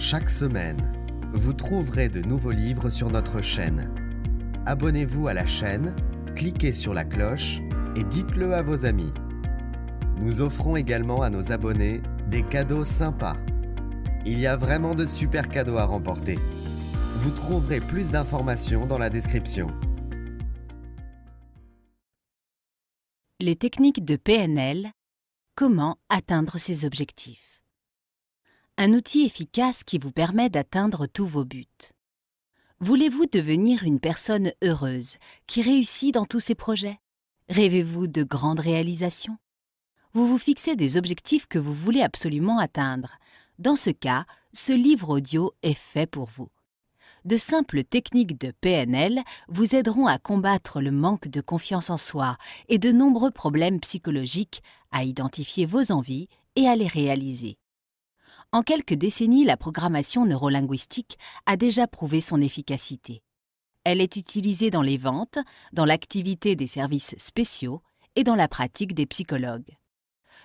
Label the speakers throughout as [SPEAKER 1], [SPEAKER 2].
[SPEAKER 1] Chaque semaine, vous trouverez de nouveaux livres sur notre chaîne. Abonnez-vous à la chaîne, cliquez sur la cloche et dites-le à vos amis. Nous offrons également à nos abonnés des cadeaux sympas. Il y a vraiment de super cadeaux à remporter. Vous trouverez plus d'informations dans la description. Les techniques de PNL, comment atteindre ses objectifs un outil efficace qui vous permet d'atteindre tous vos buts. Voulez-vous devenir une personne heureuse, qui réussit dans tous ses projets Rêvez-vous de grandes réalisations Vous vous fixez des objectifs que vous voulez absolument atteindre. Dans ce cas, ce livre audio est fait pour vous. De simples techniques de PNL vous aideront à combattre le manque de confiance en soi et de nombreux problèmes psychologiques, à identifier vos envies et à les réaliser. En quelques décennies, la programmation neurolinguistique a déjà prouvé son efficacité. Elle est utilisée dans les ventes, dans l'activité des services spéciaux et dans la pratique des psychologues.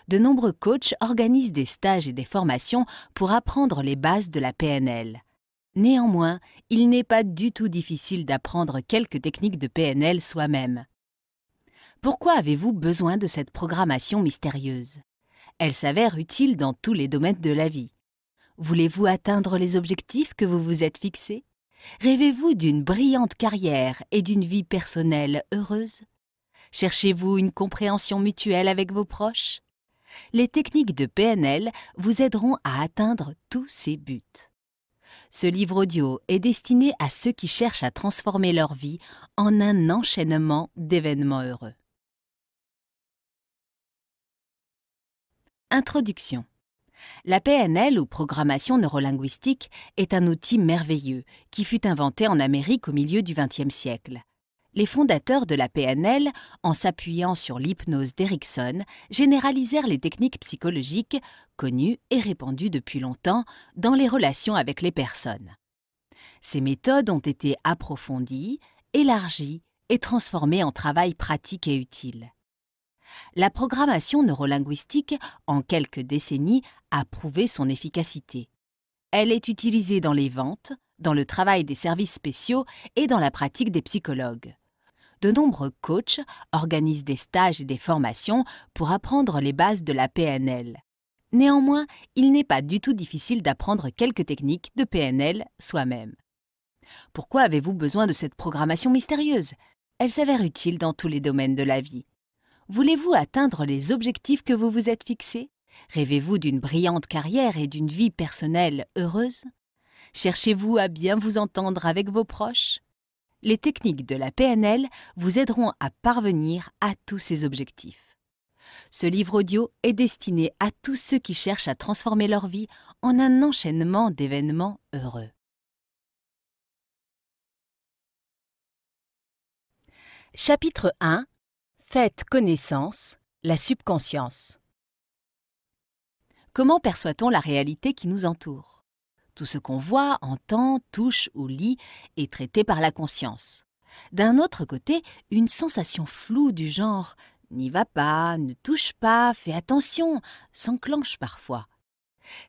[SPEAKER 1] De nombreux coachs organisent des stages et des formations pour apprendre les bases de la PNL. Néanmoins, il n'est pas du tout difficile d'apprendre quelques techniques de PNL soi-même. Pourquoi avez-vous besoin de cette programmation mystérieuse Elle s'avère utile dans tous les domaines de la vie. Voulez-vous atteindre les objectifs que vous vous êtes fixés Rêvez-vous d'une brillante carrière et d'une vie personnelle heureuse Cherchez-vous une compréhension mutuelle avec vos proches Les techniques de PNL vous aideront à atteindre tous ces buts. Ce livre audio est destiné à ceux qui cherchent à transformer leur vie en un enchaînement d'événements heureux. Introduction la PNL ou programmation neurolinguistique est un outil merveilleux qui fut inventé en Amérique au milieu du XXe siècle. Les fondateurs de la PNL, en s'appuyant sur l'hypnose d'Erickson, généralisèrent les techniques psychologiques, connues et répandues depuis longtemps, dans les relations avec les personnes. Ces méthodes ont été approfondies, élargies et transformées en travail pratique et utile la programmation neurolinguistique, en quelques décennies, a prouvé son efficacité. Elle est utilisée dans les ventes, dans le travail des services spéciaux et dans la pratique des psychologues. De nombreux coachs organisent des stages et des formations pour apprendre les bases de la PNL. Néanmoins, il n'est pas du tout difficile d'apprendre quelques techniques de PNL soi-même. Pourquoi avez-vous besoin de cette programmation mystérieuse Elle s'avère utile dans tous les domaines de la vie. Voulez-vous atteindre les objectifs que vous vous êtes fixés Rêvez-vous d'une brillante carrière et d'une vie personnelle heureuse Cherchez-vous à bien vous entendre avec vos proches Les techniques de la PNL vous aideront à parvenir à tous ces objectifs. Ce livre audio est destiné à tous ceux qui cherchent à transformer leur vie en un enchaînement d'événements heureux.
[SPEAKER 2] Chapitre 1
[SPEAKER 1] Faites connaissance, la subconscience. Comment perçoit-on la réalité qui nous entoure Tout ce qu'on voit, entend, touche ou lit est traité par la conscience. D'un autre côté, une sensation floue du genre n'y va pas, ne touche pas, fais attention, s'enclenche parfois.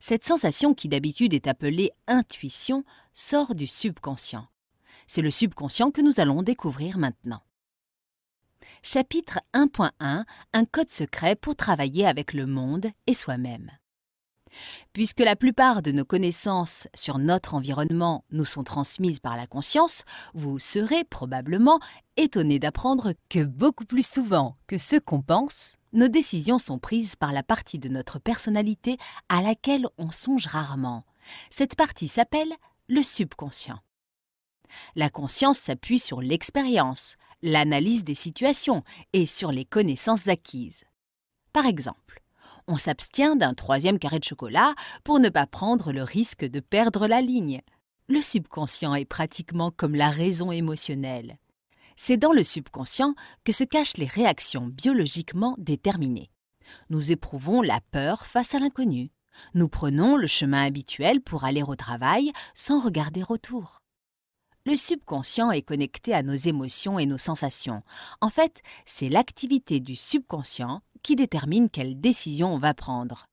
[SPEAKER 1] Cette sensation qui d'habitude est appelée intuition sort du subconscient. C'est le subconscient que nous allons découvrir maintenant chapitre 1.1 Un code secret pour travailler avec le monde et soi-même. Puisque la plupart de nos connaissances sur notre environnement nous sont transmises par la conscience, vous serez probablement étonné d'apprendre que beaucoup plus souvent que ce qu'on pense, nos décisions sont prises par la partie de notre personnalité à laquelle on songe rarement. Cette partie s'appelle le subconscient. La conscience s'appuie sur l'expérience, l'analyse des situations et sur les connaissances acquises. Par exemple, on s'abstient d'un troisième carré de chocolat pour ne pas prendre le risque de perdre la ligne. Le subconscient est pratiquement comme la raison émotionnelle. C'est dans le subconscient que se cachent les réactions biologiquement déterminées. Nous éprouvons la peur face à l'inconnu. Nous prenons le chemin habituel pour aller au travail sans regarder autour. Le subconscient est connecté à nos émotions et nos sensations. En fait, c'est l'activité du subconscient qui détermine quelle décision on va prendre.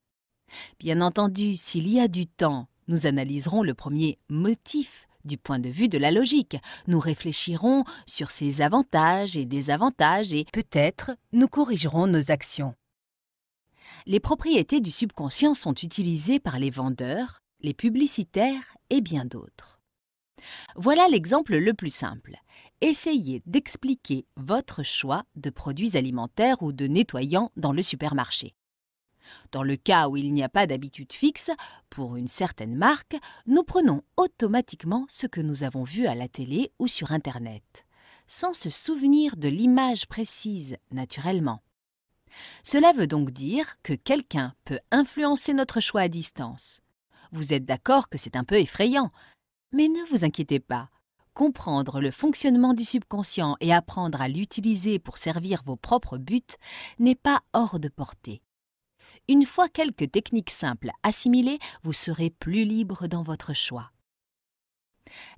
[SPEAKER 1] Bien entendu, s'il y a du temps, nous analyserons le premier motif du point de vue de la logique. Nous réfléchirons sur ses avantages et désavantages et peut-être nous corrigerons nos actions. Les propriétés du subconscient sont utilisées par les vendeurs, les publicitaires et bien d'autres. Voilà l'exemple le plus simple. Essayez d'expliquer votre choix de produits alimentaires ou de nettoyants dans le supermarché. Dans le cas où il n'y a pas d'habitude fixe, pour une certaine marque, nous prenons automatiquement ce que nous avons vu à la télé ou sur Internet, sans se souvenir de l'image précise, naturellement. Cela veut donc dire que quelqu'un peut influencer notre choix à distance. Vous êtes d'accord que c'est un peu effrayant, mais ne vous inquiétez pas, comprendre le fonctionnement du subconscient et apprendre à l'utiliser pour servir vos propres buts n'est pas hors de portée. Une fois quelques techniques simples assimilées, vous serez plus libre dans votre choix.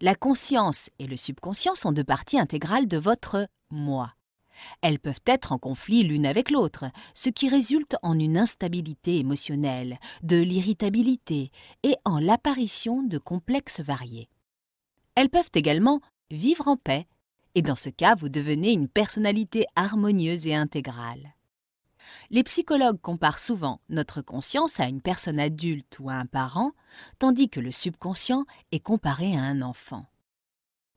[SPEAKER 1] La conscience et le subconscient sont deux parties intégrales de votre moi. Elles peuvent être en conflit l'une avec l'autre, ce qui résulte en une instabilité émotionnelle, de l'irritabilité et en l'apparition de complexes variés. Elles peuvent également vivre en paix, et dans ce cas vous devenez une personnalité harmonieuse et intégrale. Les psychologues comparent souvent notre conscience à une personne adulte ou à un parent, tandis que le subconscient est comparé à un enfant.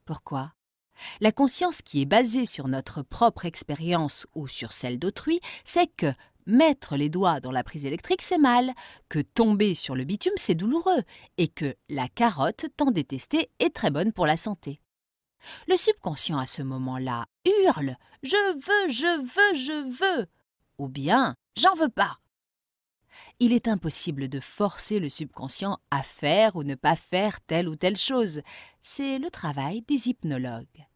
[SPEAKER 1] Pourquoi la conscience qui est basée sur notre propre expérience ou sur celle d'autrui, sait que mettre les doigts dans la prise électrique, c'est mal, que tomber sur le bitume, c'est douloureux, et que la carotte, tant détestée, est très bonne pour la santé. Le subconscient à ce moment-là hurle ⁇ Je veux, je veux, je veux !⁇ ou bien ⁇ J'en veux pas !⁇ il est impossible de forcer le subconscient à faire ou ne pas faire telle ou telle chose. C'est le travail des hypnologues.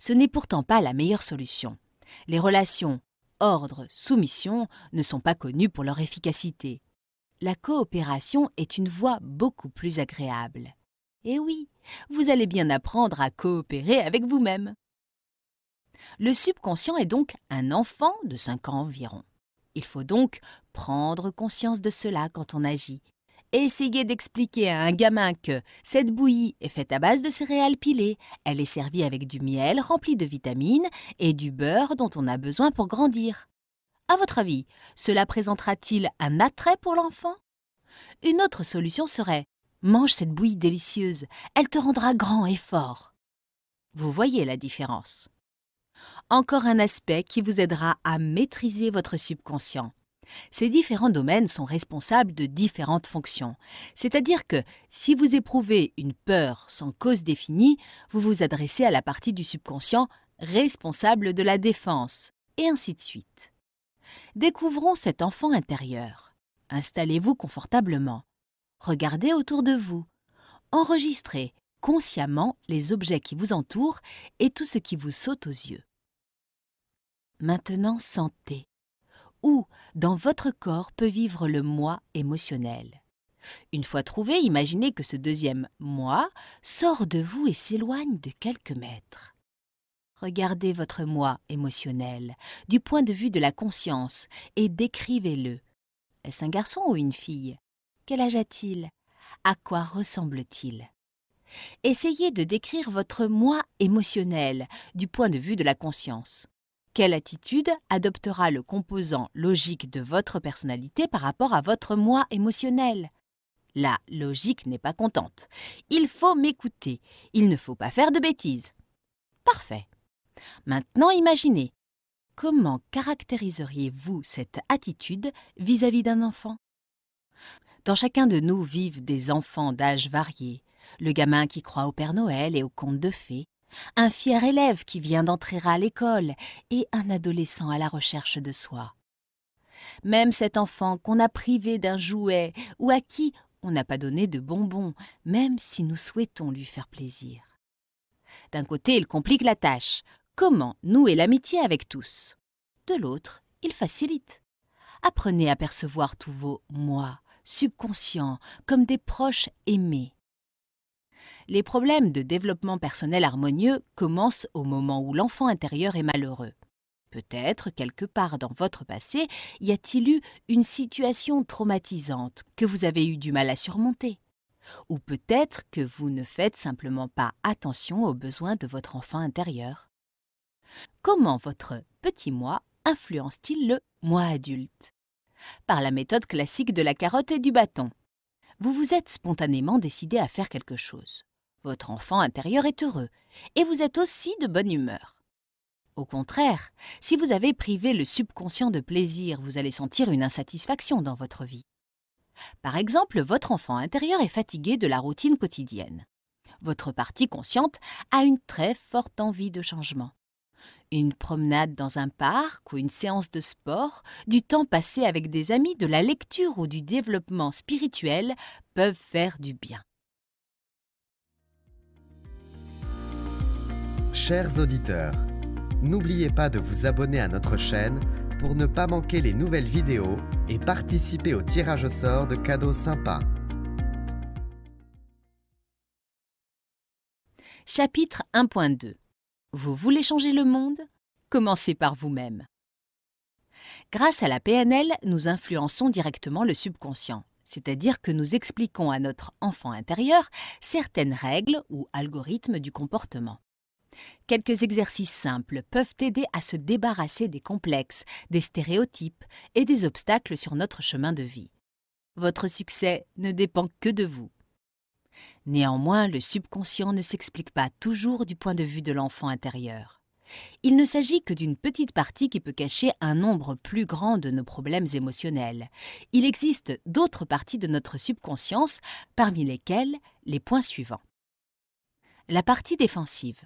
[SPEAKER 1] Ce n'est pourtant pas la meilleure solution. Les relations ordre-soumission ne sont pas connues pour leur efficacité. La coopération est une voie beaucoup plus agréable. Et eh oui, vous allez bien apprendre à coopérer avec vous-même. Le subconscient est donc un enfant de 5 ans environ. Il faut donc prendre conscience de cela quand on agit. Essayez d'expliquer à un gamin que cette bouillie est faite à base de céréales pilées, elle est servie avec du miel rempli de vitamines et du beurre dont on a besoin pour grandir. À votre avis, cela présentera-t-il un attrait pour l'enfant Une autre solution serait Mange cette bouillie délicieuse, elle te rendra grand et fort. Vous voyez la différence encore un aspect qui vous aidera à maîtriser votre subconscient. Ces différents domaines sont responsables de différentes fonctions. C'est-à-dire que si vous éprouvez une peur sans cause définie, vous vous adressez à la partie du subconscient responsable de la défense, et ainsi de suite. Découvrons cet enfant intérieur. Installez-vous confortablement. Regardez autour de vous. Enregistrez consciemment les objets qui vous entourent et tout ce qui vous saute aux yeux. Maintenant, sentez. Où dans votre corps peut vivre le moi émotionnel Une fois trouvé, imaginez que ce deuxième moi sort de vous et s'éloigne de quelques mètres. Regardez votre moi émotionnel du point de vue de la conscience et décrivez-le. Est-ce un garçon ou une fille Quel âge a-t-il À quoi ressemble-t-il Essayez de décrire votre moi émotionnel du point de vue de la conscience. Quelle attitude adoptera le composant logique de votre personnalité par rapport à votre moi émotionnel La logique n'est pas contente. Il faut m'écouter. Il ne faut pas faire de bêtises. Parfait. Maintenant, imaginez. Comment caractériseriez-vous cette attitude vis-à-vis d'un enfant Dans chacun de nous vivent des enfants d'âge variés. Le gamin qui croit au Père Noël et au contes de fées, un fier élève qui vient d'entrer à l'école et un adolescent à la recherche de soi. Même cet enfant qu'on a privé d'un jouet ou à qui on n'a pas donné de bonbons, même si nous souhaitons lui faire plaisir. D'un côté, il complique la tâche. Comment nouer l'amitié avec tous De l'autre, il facilite. Apprenez à percevoir tous vos moi, subconscients, comme des proches aimés les problèmes de développement personnel harmonieux commencent au moment où l'enfant intérieur est malheureux. Peut-être, quelque part dans votre passé, y a-t-il eu une situation traumatisante que vous avez eu du mal à surmonter Ou peut-être que vous ne faites simplement pas attention aux besoins de votre enfant intérieur Comment votre petit moi influence-t-il le moi adulte Par la méthode classique de la carotte et du bâton vous vous êtes spontanément décidé à faire quelque chose. Votre enfant intérieur est heureux et vous êtes aussi de bonne humeur. Au contraire, si vous avez privé le subconscient de plaisir, vous allez sentir une insatisfaction dans votre vie. Par exemple, votre enfant intérieur est fatigué de la routine quotidienne. Votre partie consciente a une très forte envie de changement une promenade dans un parc ou une séance de sport, du temps passé avec des amis, de la lecture ou du développement spirituel peuvent faire du bien. Chers auditeurs, n'oubliez pas de vous abonner à notre chaîne pour ne pas manquer les nouvelles vidéos et participer au tirage au sort de cadeaux sympas. Chapitre 1.2 vous voulez changer le monde Commencez par vous-même. Grâce à la PNL, nous influençons directement le subconscient, c'est-à-dire que nous expliquons à notre enfant intérieur certaines règles ou algorithmes du comportement. Quelques exercices simples peuvent aider à se débarrasser des complexes, des stéréotypes et des obstacles sur notre chemin de vie. Votre succès ne dépend que de vous. Néanmoins, le subconscient ne s'explique pas toujours du point de vue de l'enfant intérieur. Il ne s'agit que d'une petite partie qui peut cacher un nombre plus grand de nos problèmes émotionnels. Il existe d'autres parties de notre subconscience, parmi lesquelles les points suivants. La partie défensive.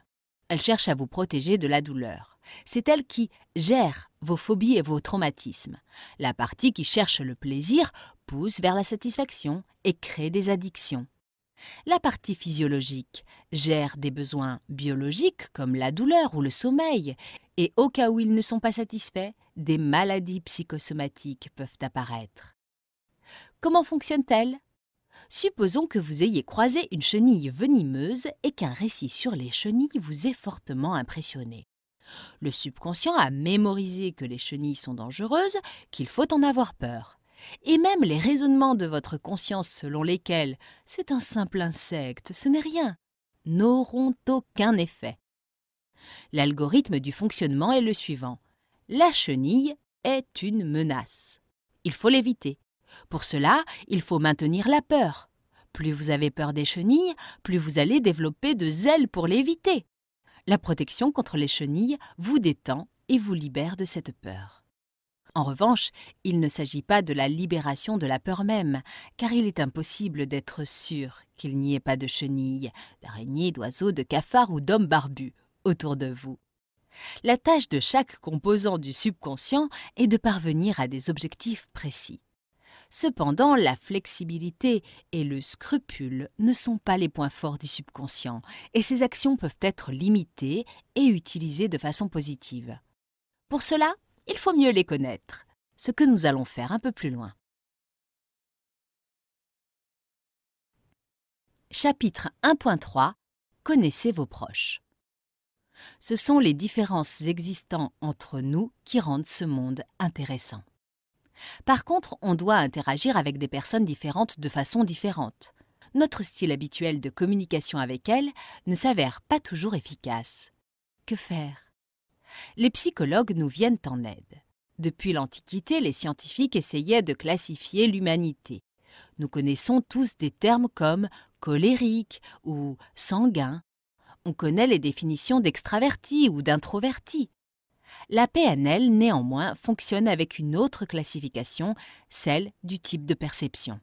[SPEAKER 1] Elle cherche à vous protéger de la douleur. C'est elle qui gère vos phobies et vos traumatismes. La partie qui cherche le plaisir pousse vers la satisfaction et crée des addictions. La partie physiologique gère des besoins biologiques comme la douleur ou le sommeil, et au cas où ils ne sont pas satisfaits, des maladies psychosomatiques peuvent apparaître. Comment fonctionne-t-elle Supposons que vous ayez croisé une chenille venimeuse et qu'un récit sur les chenilles vous ait fortement impressionné. Le subconscient a mémorisé que les chenilles sont dangereuses, qu'il faut en avoir peur et même les raisonnements de votre conscience selon lesquels c'est un simple insecte, ce n'est rien, n'auront aucun effet. L'algorithme du fonctionnement est le suivant. La chenille est une menace. Il faut l'éviter. Pour cela, il faut maintenir la peur. Plus vous avez peur des chenilles, plus vous allez développer de zèle pour l'éviter. La protection contre les chenilles vous détend et vous libère de cette peur. En revanche, il ne s'agit pas de la libération de la peur même, car il est impossible d'être sûr qu'il n'y ait pas de chenilles, d'araignées, d'oiseaux, de cafards ou d'hommes barbus autour de vous. La tâche de chaque composant du subconscient est de parvenir à des objectifs précis. Cependant, la flexibilité et le scrupule ne sont pas les points forts du subconscient, et ses actions peuvent être limitées et utilisées de façon positive. Pour cela, il faut mieux les connaître, ce que nous allons faire un peu plus loin. Chapitre 1.3 Connaissez vos proches. Ce sont les différences existantes entre nous qui rendent ce monde intéressant. Par contre, on doit interagir avec des personnes différentes de façon différente. Notre style habituel de communication avec elles ne s'avère pas toujours efficace. Que faire les psychologues nous viennent en aide. Depuis l'Antiquité, les scientifiques essayaient de classifier l'humanité. Nous connaissons tous des termes comme colérique ou sanguin. On connaît les définitions d'extraverti ou d'introverti. La PNL, néanmoins, fonctionne avec une autre classification, celle du type de perception.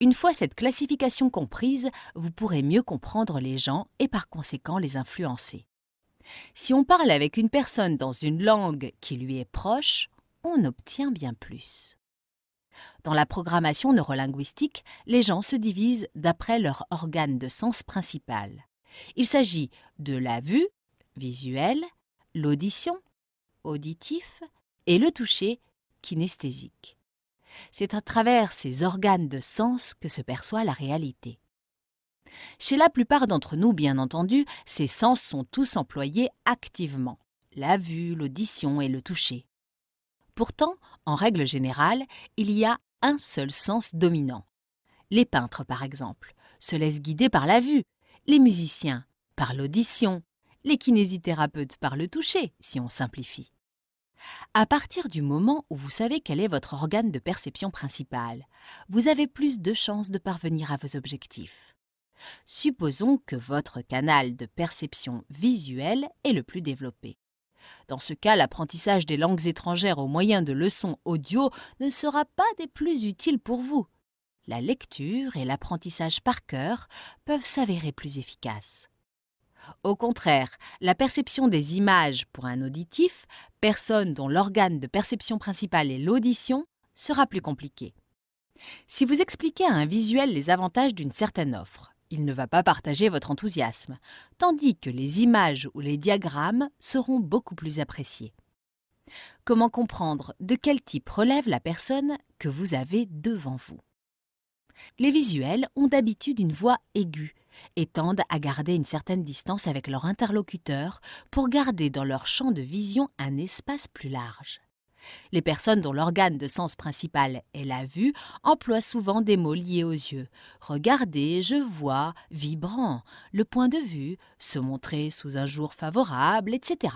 [SPEAKER 1] Une fois cette classification comprise, vous pourrez mieux comprendre les gens et par conséquent les influencer. Si on parle avec une personne dans une langue qui lui est proche, on obtient bien plus. Dans la programmation neurolinguistique, les gens se divisent d'après leur organe de sens principal. Il s'agit de la vue, visuelle, l'audition, auditif, et le toucher, kinesthésique. C'est à travers ces organes de sens que se perçoit la réalité. Chez la plupart d'entre nous, bien entendu, ces sens sont tous employés activement la vue, l'audition et le toucher. Pourtant, en règle générale, il y a un seul sens dominant. Les peintres, par exemple, se laissent guider par la vue, les musiciens par l'audition, les kinésithérapeutes par le toucher, si on simplifie. À partir du moment où vous savez quel est votre organe de perception principal, vous avez plus de chances de parvenir à vos objectifs. Supposons que votre canal de perception visuelle est le plus développé. Dans ce cas, l'apprentissage des langues étrangères au moyen de leçons audio ne sera pas des plus utiles pour vous. La lecture et l'apprentissage par cœur peuvent s'avérer plus efficaces. Au contraire, la perception des images pour un auditif, personne dont l'organe de perception principale est l'audition, sera plus compliquée. Si vous expliquez à un visuel les avantages d'une certaine offre, il ne va pas partager votre enthousiasme, tandis que les images ou les diagrammes seront beaucoup plus appréciés. Comment comprendre de quel type relève la personne que vous avez devant vous Les visuels ont d'habitude une voix aiguë et tendent à garder une certaine distance avec leur interlocuteur pour garder dans leur champ de vision un espace plus large. Les personnes dont l'organe de sens principal est la vue emploient souvent des mots liés aux yeux. Regarder, je vois, vibrant, le point de vue, se montrer sous un jour favorable, etc.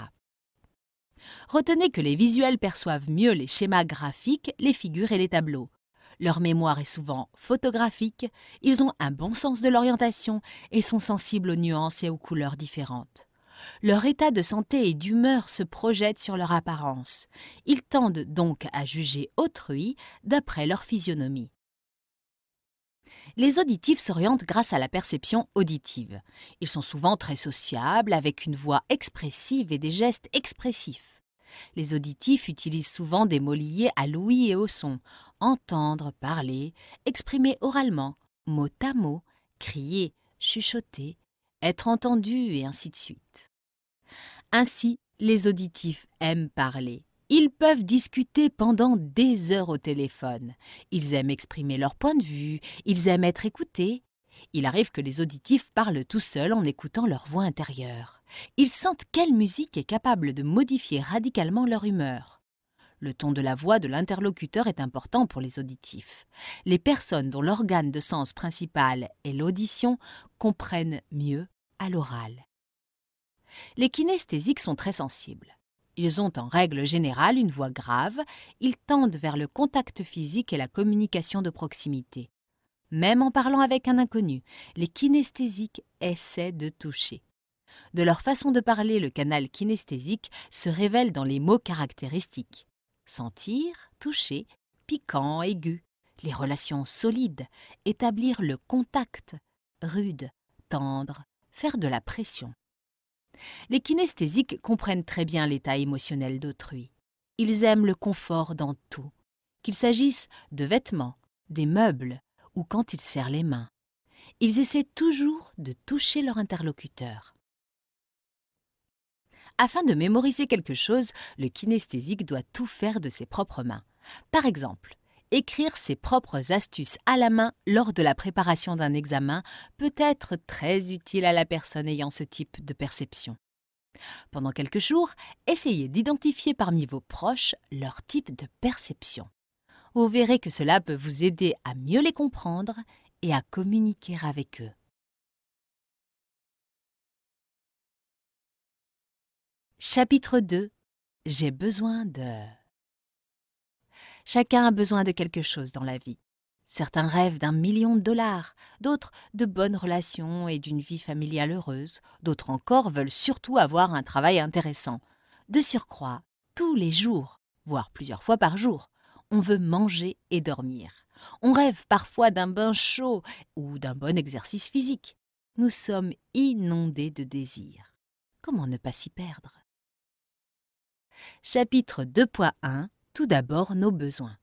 [SPEAKER 1] Retenez que les visuels perçoivent mieux les schémas graphiques, les figures et les tableaux. Leur mémoire est souvent photographique, ils ont un bon sens de l'orientation et sont sensibles aux nuances et aux couleurs différentes leur état de santé et d'humeur se projettent sur leur apparence. Ils tendent donc à juger autrui d'après leur physionomie. Les auditifs s'orientent grâce à la perception auditive. Ils sont souvent très sociables, avec une voix expressive et des gestes expressifs. Les auditifs utilisent souvent des mots liés à l'ouïe et au son. Entendre, parler, exprimer oralement, mot à mot, crier, chuchoter, être entendu et ainsi de suite. Ainsi, les auditifs aiment parler. Ils peuvent discuter pendant des heures au téléphone. Ils aiment exprimer leur point de vue, ils aiment être écoutés. Il arrive que les auditifs parlent tout seuls en écoutant leur voix intérieure. Ils sentent quelle musique est capable de modifier radicalement leur humeur. Le ton de la voix de l'interlocuteur est important pour les auditifs. Les personnes dont l'organe de sens principal est l'audition comprennent mieux à l'oral les kinesthésiques sont très sensibles. Ils ont en règle générale une voix grave, ils tendent vers le contact physique et la communication de proximité. Même en parlant avec un inconnu, les kinesthésiques essaient de toucher. De leur façon de parler, le canal kinesthésique se révèle dans les mots caractéristiques. Sentir, toucher, piquant, aigu, les relations solides, établir le contact, rude, tendre, faire de la pression. Les kinesthésiques comprennent très bien l'état émotionnel d'autrui. Ils aiment le confort dans tout, qu'il s'agisse de vêtements, des meubles ou quand ils serrent les mains. Ils essaient toujours de toucher leur interlocuteur. Afin de mémoriser quelque chose, le kinesthésique doit tout faire de ses propres mains. Par exemple, Écrire ses propres astuces à la main lors de la préparation d'un examen peut être très utile à la personne ayant ce type de perception. Pendant quelques jours, essayez d'identifier parmi vos proches leur type de perception. Vous verrez que cela peut vous aider à mieux les comprendre et à communiquer avec eux. Chapitre 2 J'ai besoin de... Chacun a besoin de quelque chose dans la vie. Certains rêvent d'un million de dollars, d'autres de bonnes relations et d'une vie familiale heureuse, d'autres encore veulent surtout avoir un travail intéressant. De surcroît, tous les jours, voire plusieurs fois par jour, on veut manger et dormir. On rêve parfois d'un bain chaud ou d'un bon exercice physique. Nous sommes inondés de désirs. Comment ne pas s'y perdre Chapitre 2.1 tout d'abord, nos besoins.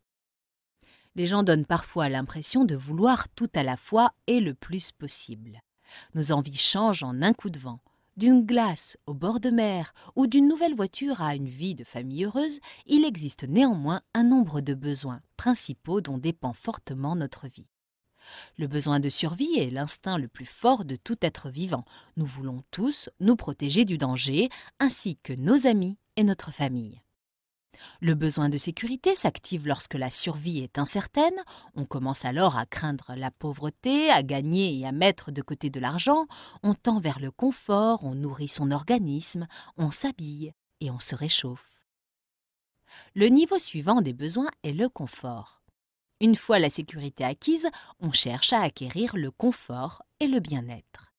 [SPEAKER 1] Les gens donnent parfois l'impression de vouloir tout à la fois et le plus possible. Nos envies changent en un coup de vent. D'une glace au bord de mer ou d'une nouvelle voiture à une vie de famille heureuse, il existe néanmoins un nombre de besoins principaux dont dépend fortement notre vie. Le besoin de survie est l'instinct le plus fort de tout être vivant. Nous voulons tous nous protéger du danger, ainsi que nos amis et notre famille. Le besoin de sécurité s'active lorsque la survie est incertaine, on commence alors à craindre la pauvreté, à gagner et à mettre de côté de l'argent, on tend vers le confort, on nourrit son organisme, on s'habille et on se réchauffe. Le niveau suivant des besoins est le confort. Une fois la sécurité acquise, on cherche à acquérir le confort et le bien-être.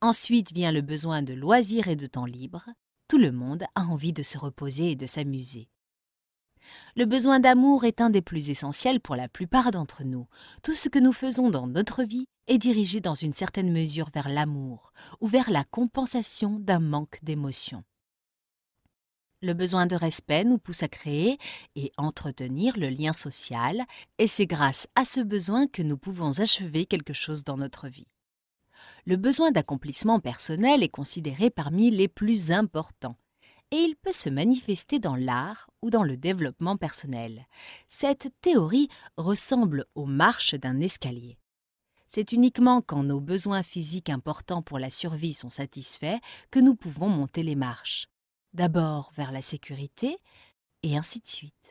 [SPEAKER 1] Ensuite vient le besoin de loisirs et de temps libre, tout le monde a envie de se reposer et de s'amuser. Le besoin d'amour est un des plus essentiels pour la plupart d'entre nous. Tout ce que nous faisons dans notre vie est dirigé dans une certaine mesure vers l'amour ou vers la compensation d'un manque d'émotion. Le besoin de respect nous pousse à créer et entretenir le lien social, et c'est grâce à ce besoin que nous pouvons achever quelque chose dans notre vie le besoin d'accomplissement personnel est considéré parmi les plus importants et il peut se manifester dans l'art ou dans le développement personnel. Cette théorie ressemble aux marches d'un escalier. C'est uniquement quand nos besoins physiques importants pour la survie sont satisfaits que nous pouvons monter les marches. D'abord vers la sécurité, et ainsi de suite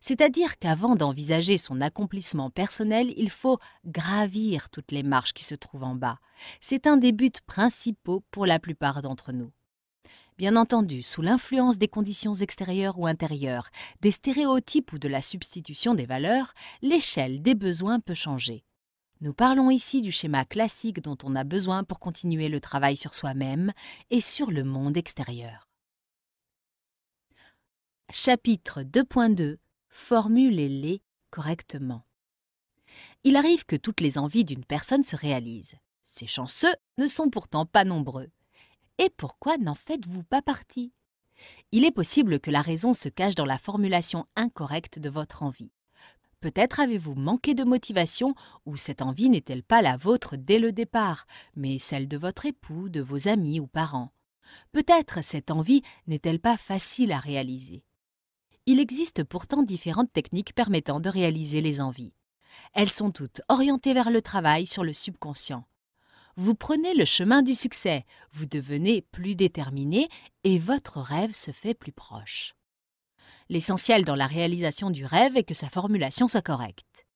[SPEAKER 1] c'est-à-dire qu'avant d'envisager son accomplissement personnel, il faut gravir toutes les marches qui se trouvent en bas. C'est un des buts principaux pour la plupart d'entre nous. Bien entendu, sous l'influence des conditions extérieures ou intérieures, des stéréotypes ou de la substitution des valeurs, l'échelle des besoins peut changer. Nous parlons ici du schéma classique dont on a besoin pour continuer le travail sur soi-même et sur le monde extérieur. Chapitre 2.2 formulez-les correctement. Il arrive que toutes les envies d'une personne se réalisent. Ces chanceux ne sont pourtant pas nombreux. Et pourquoi n'en faites-vous pas partie Il est possible que la raison se cache dans la formulation incorrecte de votre envie. Peut-être avez-vous manqué de motivation ou cette envie n'est-elle pas la vôtre dès le départ, mais celle de votre époux, de vos amis ou parents. Peut-être cette envie n'est-elle pas facile à réaliser. Il existe pourtant différentes techniques permettant de réaliser les envies. Elles sont toutes orientées vers le travail sur le subconscient. Vous prenez le chemin du succès, vous devenez plus déterminé et votre rêve se fait plus proche. L'essentiel dans la réalisation du rêve est que sa formulation soit correcte.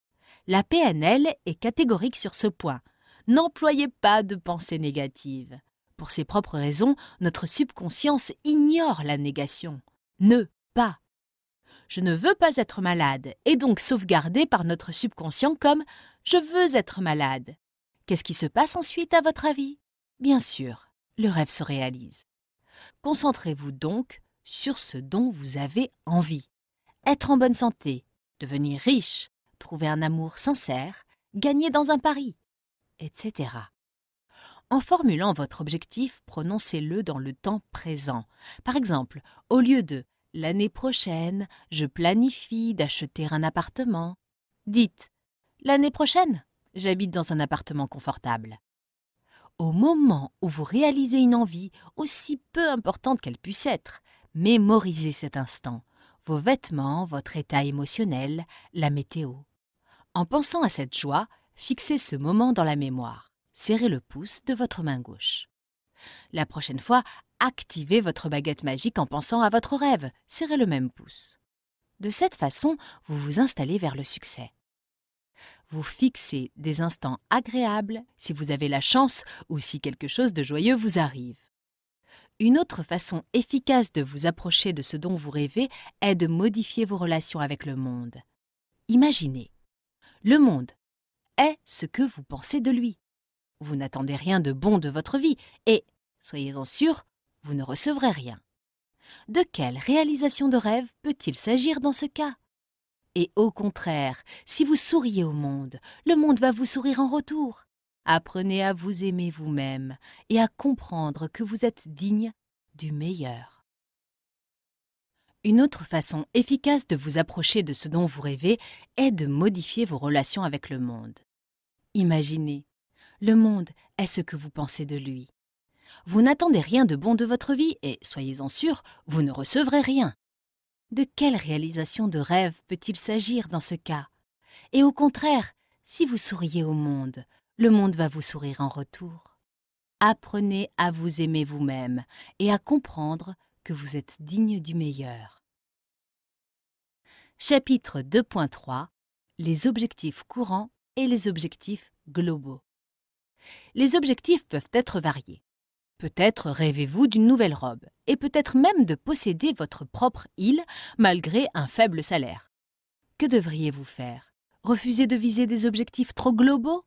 [SPEAKER 1] La PNL est catégorique sur ce point. N'employez pas de pensée négative. Pour ses propres raisons, notre subconscience ignore la négation. Ne pas je ne veux pas être malade et donc sauvegardé par notre subconscient comme Je veux être malade. Qu'est-ce qui se passe ensuite à votre avis Bien sûr, le rêve se réalise. Concentrez-vous donc sur ce dont vous avez envie. Être en bonne santé, devenir riche, trouver un amour sincère, gagner dans un pari, etc. En formulant votre objectif, prononcez-le dans le temps présent. Par exemple, au lieu de L'année prochaine, je planifie d'acheter un appartement. Dites L'année prochaine, j'habite dans un appartement confortable. Au moment où vous réalisez une envie, aussi peu importante qu'elle puisse être, mémorisez cet instant, vos vêtements, votre état émotionnel, la météo. En pensant à cette joie, fixez ce moment dans la mémoire. Serrez le pouce de votre main gauche. La prochaine fois, activez votre baguette magique en pensant à votre rêve. Serrez le même pouce. De cette façon, vous vous installez vers le succès. Vous fixez des instants agréables si vous avez la chance ou si quelque chose de joyeux vous arrive. Une autre façon efficace de vous approcher de ce dont vous rêvez est de modifier vos relations avec le monde. Imaginez. Le monde est ce que vous pensez de lui. Vous n'attendez rien de bon de votre vie et, soyez-en sûr, vous ne recevrez rien. De quelle réalisation de rêve peut-il s'agir dans ce cas Et au contraire, si vous souriez au monde, le monde va vous sourire en retour. Apprenez à vous aimer vous-même et à comprendre que vous êtes digne du meilleur. Une autre façon efficace de vous approcher de ce dont vous rêvez est de modifier vos relations avec le monde. Imaginez, le monde est ce que vous pensez de lui vous n'attendez rien de bon de votre vie et, soyez-en sûr, vous ne recevrez rien. De quelle réalisation de rêve peut-il s'agir dans ce cas Et au contraire, si vous souriez au monde, le monde va vous sourire en retour. Apprenez à vous aimer vous-même et à comprendre que vous êtes digne du meilleur. Chapitre 2.3 Les objectifs courants et les objectifs globaux. Les objectifs peuvent être variés. Peut-être rêvez-vous d'une nouvelle robe, et peut-être même de posséder votre propre île malgré un faible salaire. Que devriez-vous faire Refuser de viser des objectifs trop globaux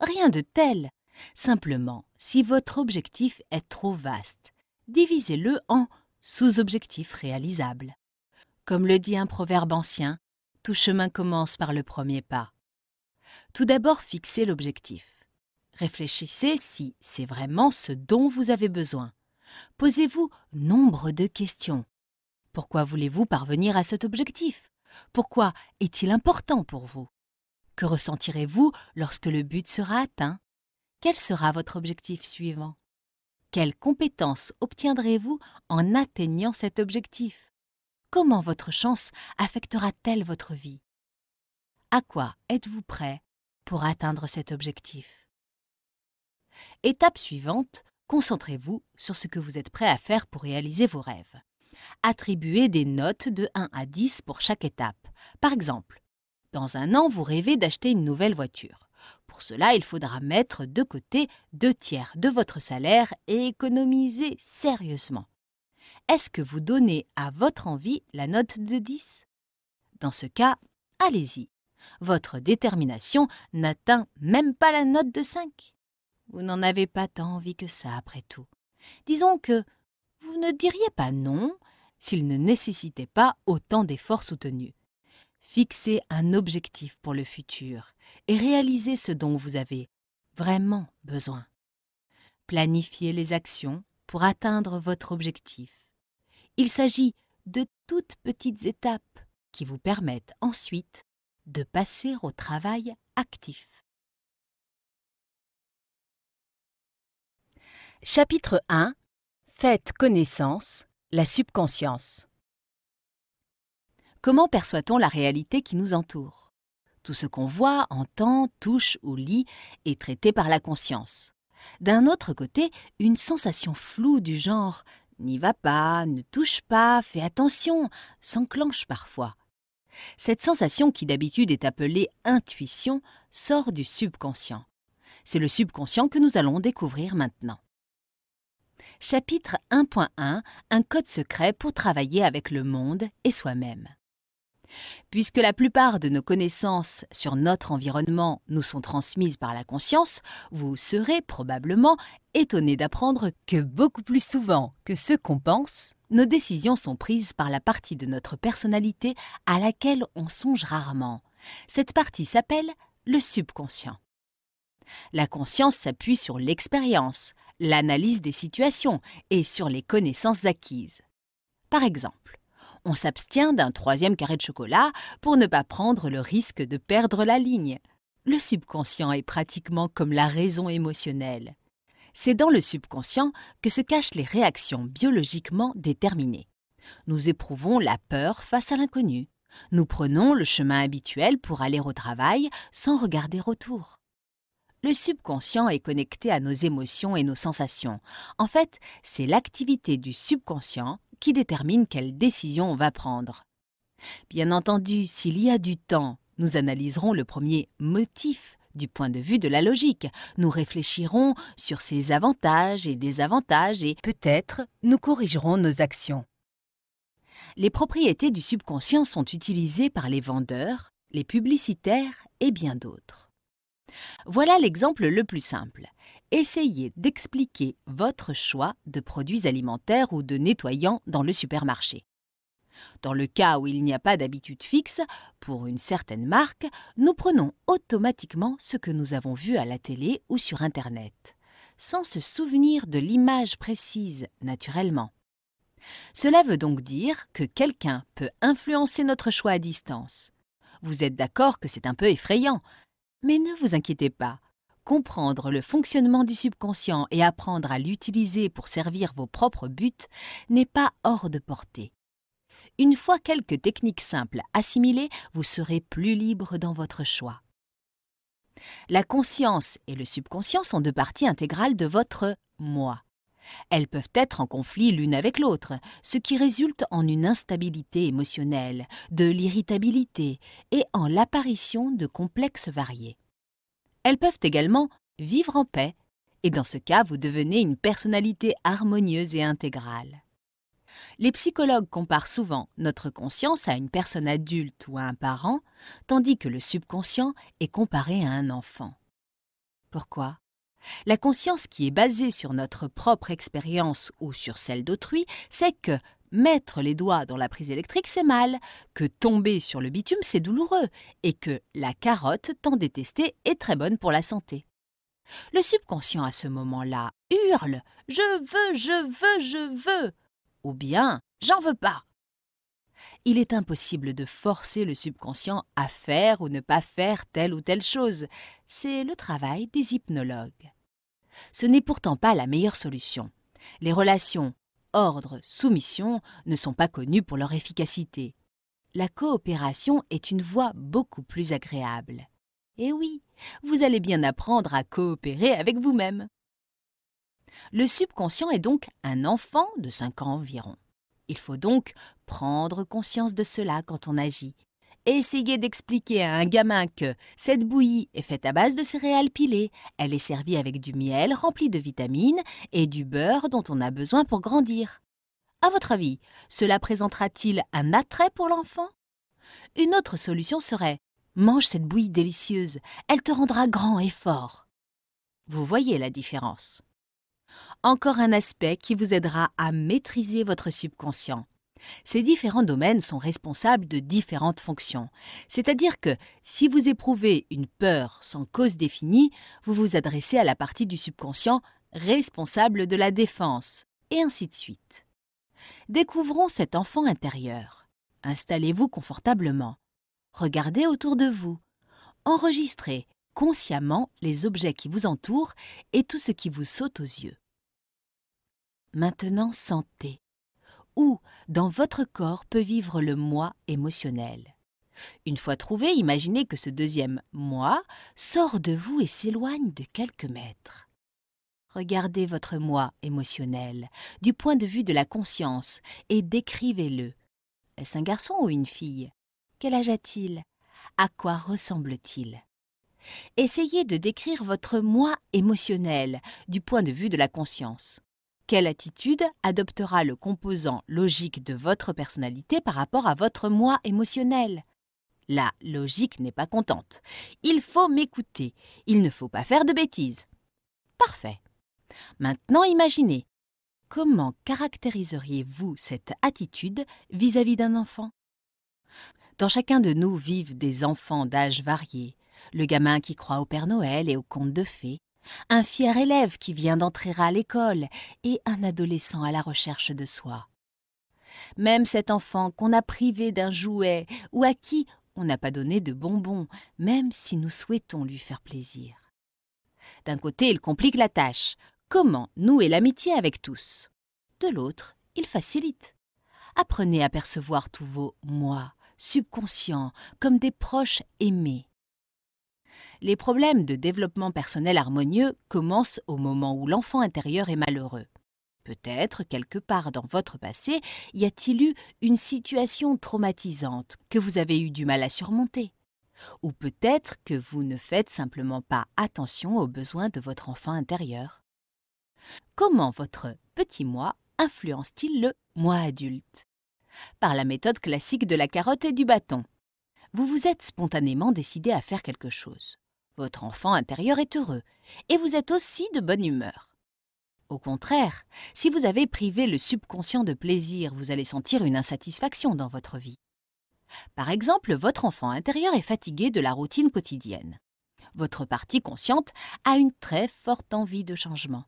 [SPEAKER 1] Rien de tel. Simplement, si votre objectif est trop vaste, divisez-le en sous-objectifs réalisables. Comme le dit un proverbe ancien, tout chemin commence par le premier pas. Tout d'abord, fixez l'objectif. Réfléchissez si c'est vraiment ce dont vous avez besoin. Posez-vous nombre de questions. Pourquoi voulez-vous parvenir à cet objectif Pourquoi est-il important pour vous Que ressentirez-vous lorsque le but sera atteint Quel sera votre objectif suivant Quelles compétences obtiendrez-vous en atteignant cet objectif Comment votre chance affectera-t-elle votre vie À quoi êtes-vous prêt pour atteindre cet objectif Étape suivante, concentrez-vous sur ce que vous êtes prêt à faire pour réaliser vos rêves. Attribuez des notes de 1 à 10 pour chaque étape. Par exemple, dans un an, vous rêvez d'acheter une nouvelle voiture. Pour cela, il faudra mettre de côté deux tiers de votre salaire et économiser sérieusement. Est-ce que vous donnez à votre envie la note de 10 Dans ce cas, allez-y. Votre détermination n'atteint même pas la note de 5. Vous n'en avez pas tant envie que ça, après tout. Disons que vous ne diriez pas non s'il ne nécessitait pas autant d'efforts soutenus. Fixez un objectif pour le futur et réalisez ce dont vous avez vraiment besoin. Planifiez les actions pour atteindre votre objectif. Il s'agit de toutes petites étapes qui vous permettent ensuite de passer au travail actif.
[SPEAKER 2] Chapitre
[SPEAKER 1] 1 Faites connaissance, la subconscience. Comment perçoit-on la réalité qui nous entoure Tout ce qu'on voit, entend, touche ou lit est traité par la conscience. D'un autre côté, une sensation floue du genre n'y va pas, ne touche pas, fais attention s'enclenche parfois. Cette sensation qui d'habitude est appelée intuition sort du subconscient. C'est le subconscient que nous allons découvrir maintenant. Chapitre 1.1 Un code secret pour travailler avec le monde et soi-même. Puisque la plupart de nos connaissances sur notre environnement nous sont transmises par la conscience, vous serez probablement étonné d'apprendre que beaucoup plus souvent que ce qu'on pense, nos décisions sont prises par la partie de notre personnalité à laquelle on songe rarement. Cette partie s'appelle le subconscient. La conscience s'appuie sur l'expérience, l'analyse des situations et sur les connaissances acquises. Par exemple, on s'abstient d'un troisième carré de chocolat pour ne pas prendre le risque de perdre la ligne. Le subconscient est pratiquement comme la raison émotionnelle. C'est dans le subconscient que se cachent les réactions biologiquement déterminées. Nous éprouvons la peur face à l'inconnu. Nous prenons le chemin habituel pour aller au travail sans regarder autour. Le subconscient est connecté à nos émotions et nos sensations. En fait, c'est l'activité du subconscient qui détermine quelle décision on va prendre. Bien entendu, s'il y a du temps, nous analyserons le premier motif du point de vue de la logique. Nous réfléchirons sur ses avantages et désavantages et peut-être nous corrigerons nos actions. Les propriétés du subconscient sont utilisées par les vendeurs, les publicitaires et bien d'autres. Voilà l'exemple le plus simple. Essayez d'expliquer votre choix de produits alimentaires ou de nettoyants dans le supermarché. Dans le cas où il n'y a pas d'habitude fixe, pour une certaine marque, nous prenons automatiquement ce que nous avons vu à la télé ou sur Internet, sans se souvenir de l'image précise naturellement. Cela veut donc dire que quelqu'un peut influencer notre choix à distance. Vous êtes d'accord que c'est un peu effrayant, mais ne vous inquiétez pas, comprendre le fonctionnement du subconscient et apprendre à l'utiliser pour servir vos propres buts n'est pas hors de portée. Une fois quelques techniques simples assimilées, vous serez plus libre dans votre choix. La conscience et le subconscient sont deux parties intégrales de votre moi. Elles peuvent être en conflit l'une avec l'autre, ce qui résulte en une instabilité émotionnelle, de l'irritabilité et en l'apparition de complexes variés. Elles peuvent également vivre en paix, et dans ce cas vous devenez une personnalité harmonieuse et intégrale. Les psychologues comparent souvent notre conscience à une personne adulte ou à un parent, tandis que le subconscient est comparé à un enfant. Pourquoi la conscience qui est basée sur notre propre expérience ou sur celle d'autrui sait que mettre les doigts dans la prise électrique, c'est mal, que tomber sur le bitume, c'est douloureux, et que la carotte, tant détestée, est très bonne pour la santé. Le subconscient à ce moment-là hurle ⁇ Je veux, je veux, je veux !⁇ ou bien ⁇ J'en veux pas !⁇ il est impossible de forcer le subconscient à faire ou ne pas faire telle ou telle chose. C'est le travail des hypnologues. Ce n'est pourtant pas la meilleure solution. Les relations ordre-soumission ne sont pas connues pour leur efficacité. La coopération est une voie beaucoup plus agréable. Et oui, vous allez bien apprendre à coopérer avec vous-même. Le subconscient est donc un enfant de 5 ans environ. Il faut donc prendre conscience de cela quand on agit. Essayez d'expliquer à un gamin que cette bouillie est faite à base de céréales pilées, elle est servie avec du miel rempli de vitamines et du beurre dont on a besoin pour grandir. À votre avis, cela présentera-t-il un attrait pour l'enfant Une autre solution serait Mange cette bouillie délicieuse, elle te rendra grand et fort. Vous voyez la différence. Encore un aspect qui vous aidera à maîtriser votre subconscient. Ces différents domaines sont responsables de différentes fonctions. C'est-à-dire que si vous éprouvez une peur sans cause définie, vous vous adressez à la partie du subconscient responsable de la défense, et ainsi de suite. Découvrons cet enfant intérieur. Installez-vous confortablement. Regardez autour de vous. Enregistrez consciemment les objets qui vous entourent et tout ce qui vous saute aux yeux. Maintenant, sentez dans votre corps peut vivre le moi émotionnel. Une fois trouvé, imaginez que ce deuxième moi sort de vous et s'éloigne de quelques mètres. Regardez votre moi émotionnel du point de vue de la conscience et décrivez-le. Est-ce un garçon ou une fille Quel âge a-t-il À quoi ressemble-t-il Essayez de décrire votre moi émotionnel du point de vue de la conscience. Quelle attitude adoptera le composant logique de votre personnalité par rapport à votre moi émotionnel La logique n'est pas contente. Il faut m'écouter. Il ne faut pas faire de bêtises. Parfait. Maintenant, imaginez. Comment caractériseriez-vous cette attitude vis-à-vis d'un enfant Dans chacun de nous vivent des enfants d'âge variés. Le gamin qui croit au Père Noël et au contes de fées, un fier élève qui vient d'entrer à l'école et un adolescent à la recherche de soi. Même cet enfant qu'on a privé d'un jouet ou à qui on n'a pas donné de bonbons, même si nous souhaitons lui faire plaisir. D'un côté, il complique la tâche. Comment nouer l'amitié avec tous De l'autre, il facilite. Apprenez à percevoir tous vos moi, subconscients, comme des proches aimés les problèmes de développement personnel harmonieux commencent au moment où l'enfant intérieur est malheureux. Peut-être, quelque part dans votre passé, y a-t-il eu une situation traumatisante que vous avez eu du mal à surmonter Ou peut-être que vous ne faites simplement pas attention aux besoins de votre enfant intérieur Comment votre petit moi influence-t-il le moi adulte Par la méthode classique de la carotte et du bâton vous vous êtes spontanément décidé à faire quelque chose. Votre enfant intérieur est heureux et vous êtes aussi de bonne humeur. Au contraire, si vous avez privé le subconscient de plaisir, vous allez sentir une insatisfaction dans votre vie. Par exemple, votre enfant intérieur est fatigué de la routine quotidienne. Votre partie consciente a une très forte envie de changement.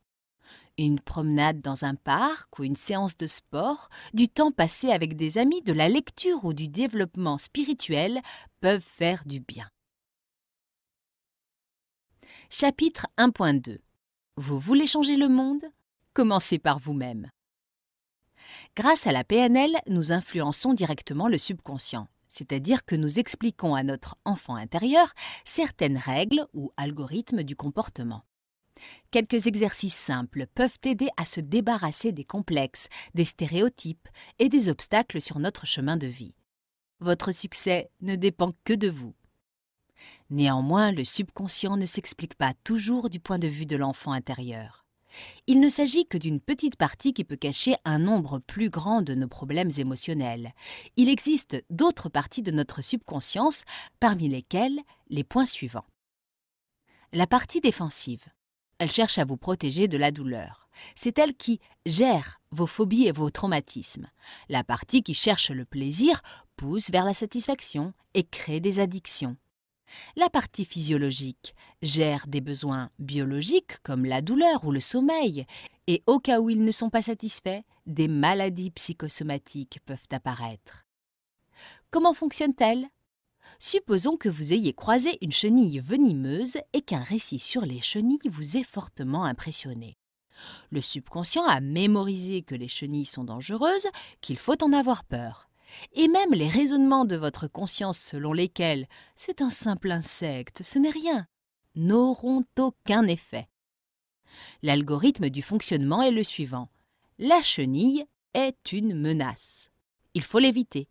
[SPEAKER 1] Une promenade dans un parc ou une séance de sport, du temps passé avec des amis, de la lecture ou du développement spirituel peuvent faire du bien. Chapitre 1.2 Vous voulez changer le monde Commencez par vous-même. Grâce à la PNL, nous influençons directement le subconscient, c'est-à-dire que nous expliquons à notre enfant intérieur certaines règles ou algorithmes du comportement. Quelques exercices simples peuvent aider à se débarrasser des complexes, des stéréotypes et des obstacles sur notre chemin de vie. Votre succès ne dépend que de vous. Néanmoins, le subconscient ne s'explique pas toujours du point de vue de l'enfant intérieur. Il ne s'agit que d'une petite partie qui peut cacher un nombre plus grand de nos problèmes émotionnels. Il existe d'autres parties de notre subconscience, parmi lesquelles les points suivants. La partie défensive. Elle cherche à vous protéger de la douleur. C'est elle qui gère vos phobies et vos traumatismes. La partie qui cherche le plaisir pousse vers la satisfaction et crée des addictions. La partie physiologique gère des besoins biologiques comme la douleur ou le sommeil, et au cas où ils ne sont pas satisfaits, des maladies psychosomatiques peuvent apparaître. Comment fonctionne-t-elle Supposons que vous ayez croisé une chenille venimeuse et qu'un récit sur les chenilles vous ait fortement impressionné. Le subconscient a mémorisé que les chenilles sont dangereuses, qu'il faut en avoir peur. Et même les raisonnements de votre conscience selon lesquels c'est un simple insecte, ce n'est rien, n'auront aucun effet. L'algorithme du fonctionnement est le suivant. La chenille est une menace. Il faut l'éviter.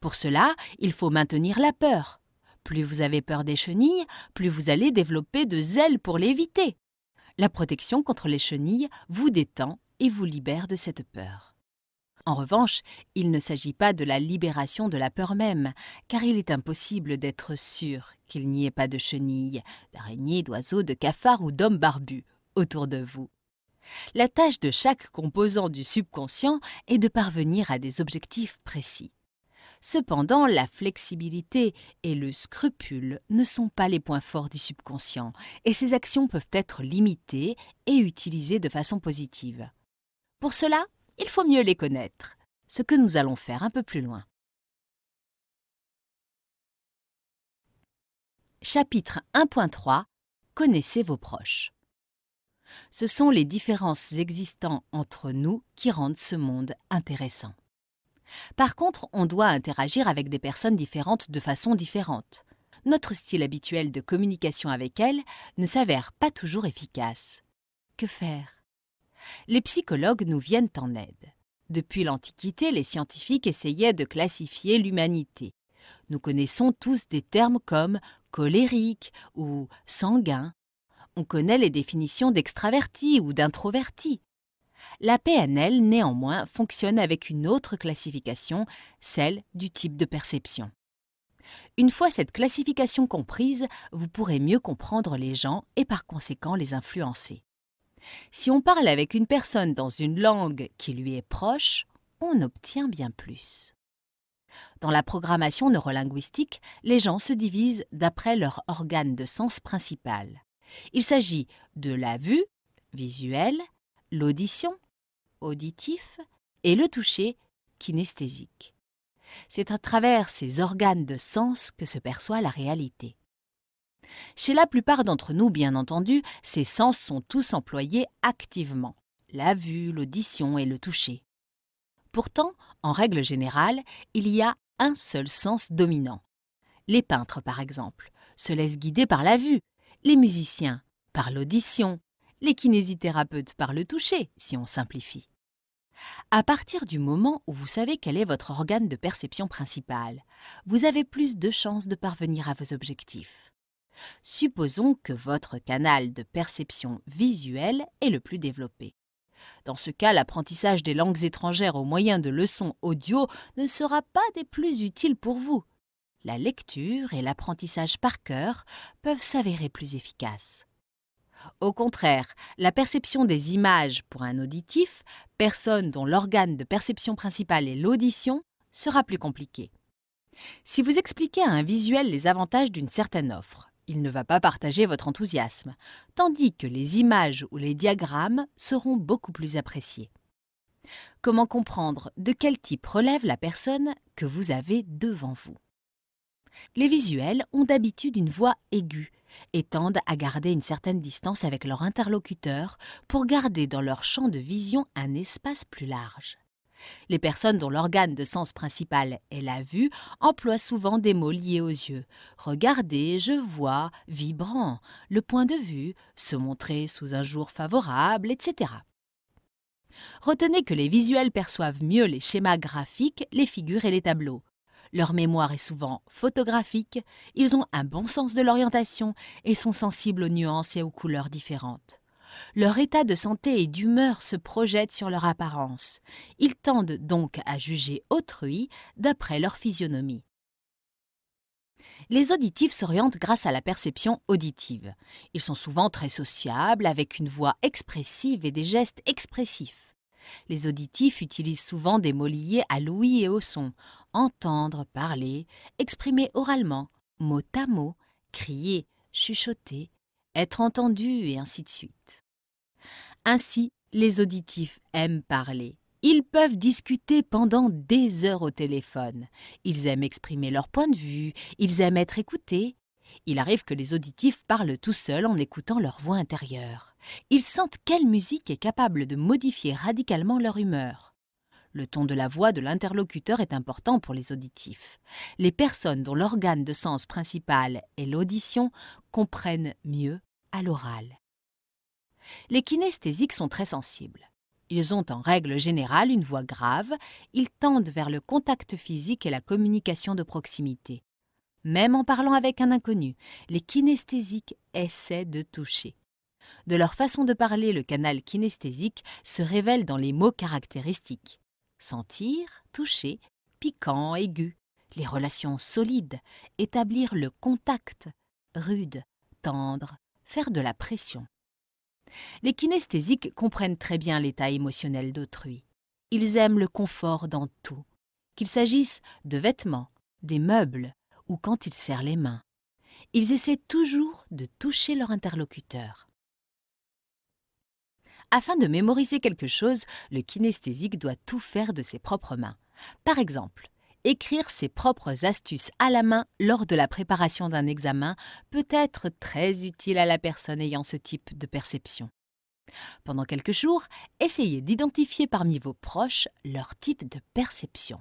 [SPEAKER 1] Pour cela, il faut maintenir la peur. Plus vous avez peur des chenilles, plus vous allez développer de zèle pour l'éviter. La protection contre les chenilles vous détend et vous libère de cette peur. En revanche, il ne s'agit pas de la libération de la peur même, car il est impossible d'être sûr qu'il n'y ait pas de chenilles, d'araignées, d'oiseaux, de cafards ou d'hommes barbus autour de vous. La tâche de chaque composant du subconscient est de parvenir à des objectifs précis. Cependant, la flexibilité et le scrupule ne sont pas les points forts du subconscient, et ces actions peuvent être limitées et utilisées de façon positive. Pour cela, il faut mieux les connaître, ce que nous allons faire un peu plus loin. Chapitre 1.3 Connaissez vos proches. Ce sont les différences existantes entre nous qui rendent ce monde intéressant. Par contre, on doit interagir avec des personnes différentes de façon différente. Notre style habituel de communication avec elles ne s'avère pas toujours efficace. Que faire Les psychologues nous viennent en aide. Depuis l'Antiquité, les scientifiques essayaient de classifier l'humanité. Nous connaissons tous des termes comme colérique ou sanguin. On connaît les définitions d'extraverti ou d'introverti la PNL néanmoins fonctionne avec une autre classification, celle du type de perception. Une fois cette classification comprise, vous pourrez mieux comprendre les gens et par conséquent les influencer. Si on parle avec une personne dans une langue qui lui est proche, on obtient bien plus. Dans la programmation neurolinguistique, les gens se divisent d'après leur organe de sens principal. Il s'agit de la vue, visuelle, l'audition, auditif et le toucher kinesthésique. C'est à travers ces organes de sens que se perçoit la réalité. Chez la plupart d'entre nous, bien entendu, ces sens sont tous employés activement, la vue, l'audition et le toucher. Pourtant, en règle générale, il y a un seul sens dominant. Les peintres, par exemple, se laissent guider par la vue, les musiciens par l'audition, les kinésithérapeutes par le toucher, si on simplifie. À partir du moment où vous savez quel est votre organe de perception principal, vous avez plus de chances de parvenir à vos objectifs. Supposons que votre canal de perception visuelle est le plus développé. Dans ce cas, l'apprentissage des langues étrangères au moyen de leçons audio ne sera pas des plus utiles pour vous. La lecture et l'apprentissage par cœur peuvent s'avérer plus efficaces. Au contraire, la perception des images pour un auditif, personne dont l'organe de perception principale est l'audition, sera plus compliquée. Si vous expliquez à un visuel les avantages d'une certaine offre, il ne va pas partager votre enthousiasme, tandis que les images ou les diagrammes seront beaucoup plus appréciés. Comment comprendre de quel type relève la personne que vous avez devant vous Les visuels ont d'habitude une voix aiguë et tendent à garder une certaine distance avec leur interlocuteur pour garder dans leur champ de vision un espace plus large. Les personnes dont l'organe de sens principal est la vue emploient souvent des mots liés aux yeux. Regarder, je vois, vibrant, le point de vue, se montrer sous un jour favorable, etc. Retenez que les visuels perçoivent mieux les schémas graphiques, les figures et les tableaux. Leur mémoire est souvent photographique, ils ont un bon sens de l'orientation et sont sensibles aux nuances et aux couleurs différentes. Leur état de santé et d'humeur se projettent sur leur apparence. Ils tendent donc à juger autrui d'après leur physionomie. Les auditifs s'orientent grâce à la perception auditive. Ils sont souvent très sociables, avec une voix expressive et des gestes expressifs. Les auditifs utilisent souvent des mots liés à l'ouïe et au son, entendre, parler, exprimer oralement, mot à mot, crier, chuchoter, être entendu et ainsi de suite. Ainsi, les auditifs aiment parler. Ils peuvent discuter pendant des heures au téléphone. Ils aiment exprimer leur point de vue, ils aiment être écoutés. Il arrive que les auditifs parlent tout seuls en écoutant leur voix intérieure. Ils sentent quelle musique est capable de modifier radicalement leur humeur. Le ton de la voix de l'interlocuteur est important pour les auditifs. Les personnes dont l'organe de sens principal est l'audition comprennent mieux à l'oral. Les kinesthésiques sont très sensibles. Ils ont en règle générale une voix grave, ils tendent vers le contact physique et la communication de proximité. Même en parlant avec un inconnu, les kinesthésiques essaient de toucher. De leur façon de parler, le canal kinesthésique se révèle dans les mots caractéristiques sentir, toucher, piquant, aigu, les relations solides, établir le contact, rude, tendre, faire de la pression. Les kinesthésiques comprennent très bien l'état émotionnel d'autrui. Ils aiment le confort dans tout, qu'il s'agisse de vêtements, des meubles ou quand ils serrent les mains. Ils essaient toujours de toucher leur interlocuteur. Afin de mémoriser quelque chose, le kinesthésique doit tout faire de ses propres mains. Par exemple, écrire ses propres astuces à la main lors de la préparation d'un examen peut être très utile à la personne ayant ce type de perception. Pendant quelques jours, essayez d'identifier parmi vos proches leur type de perception.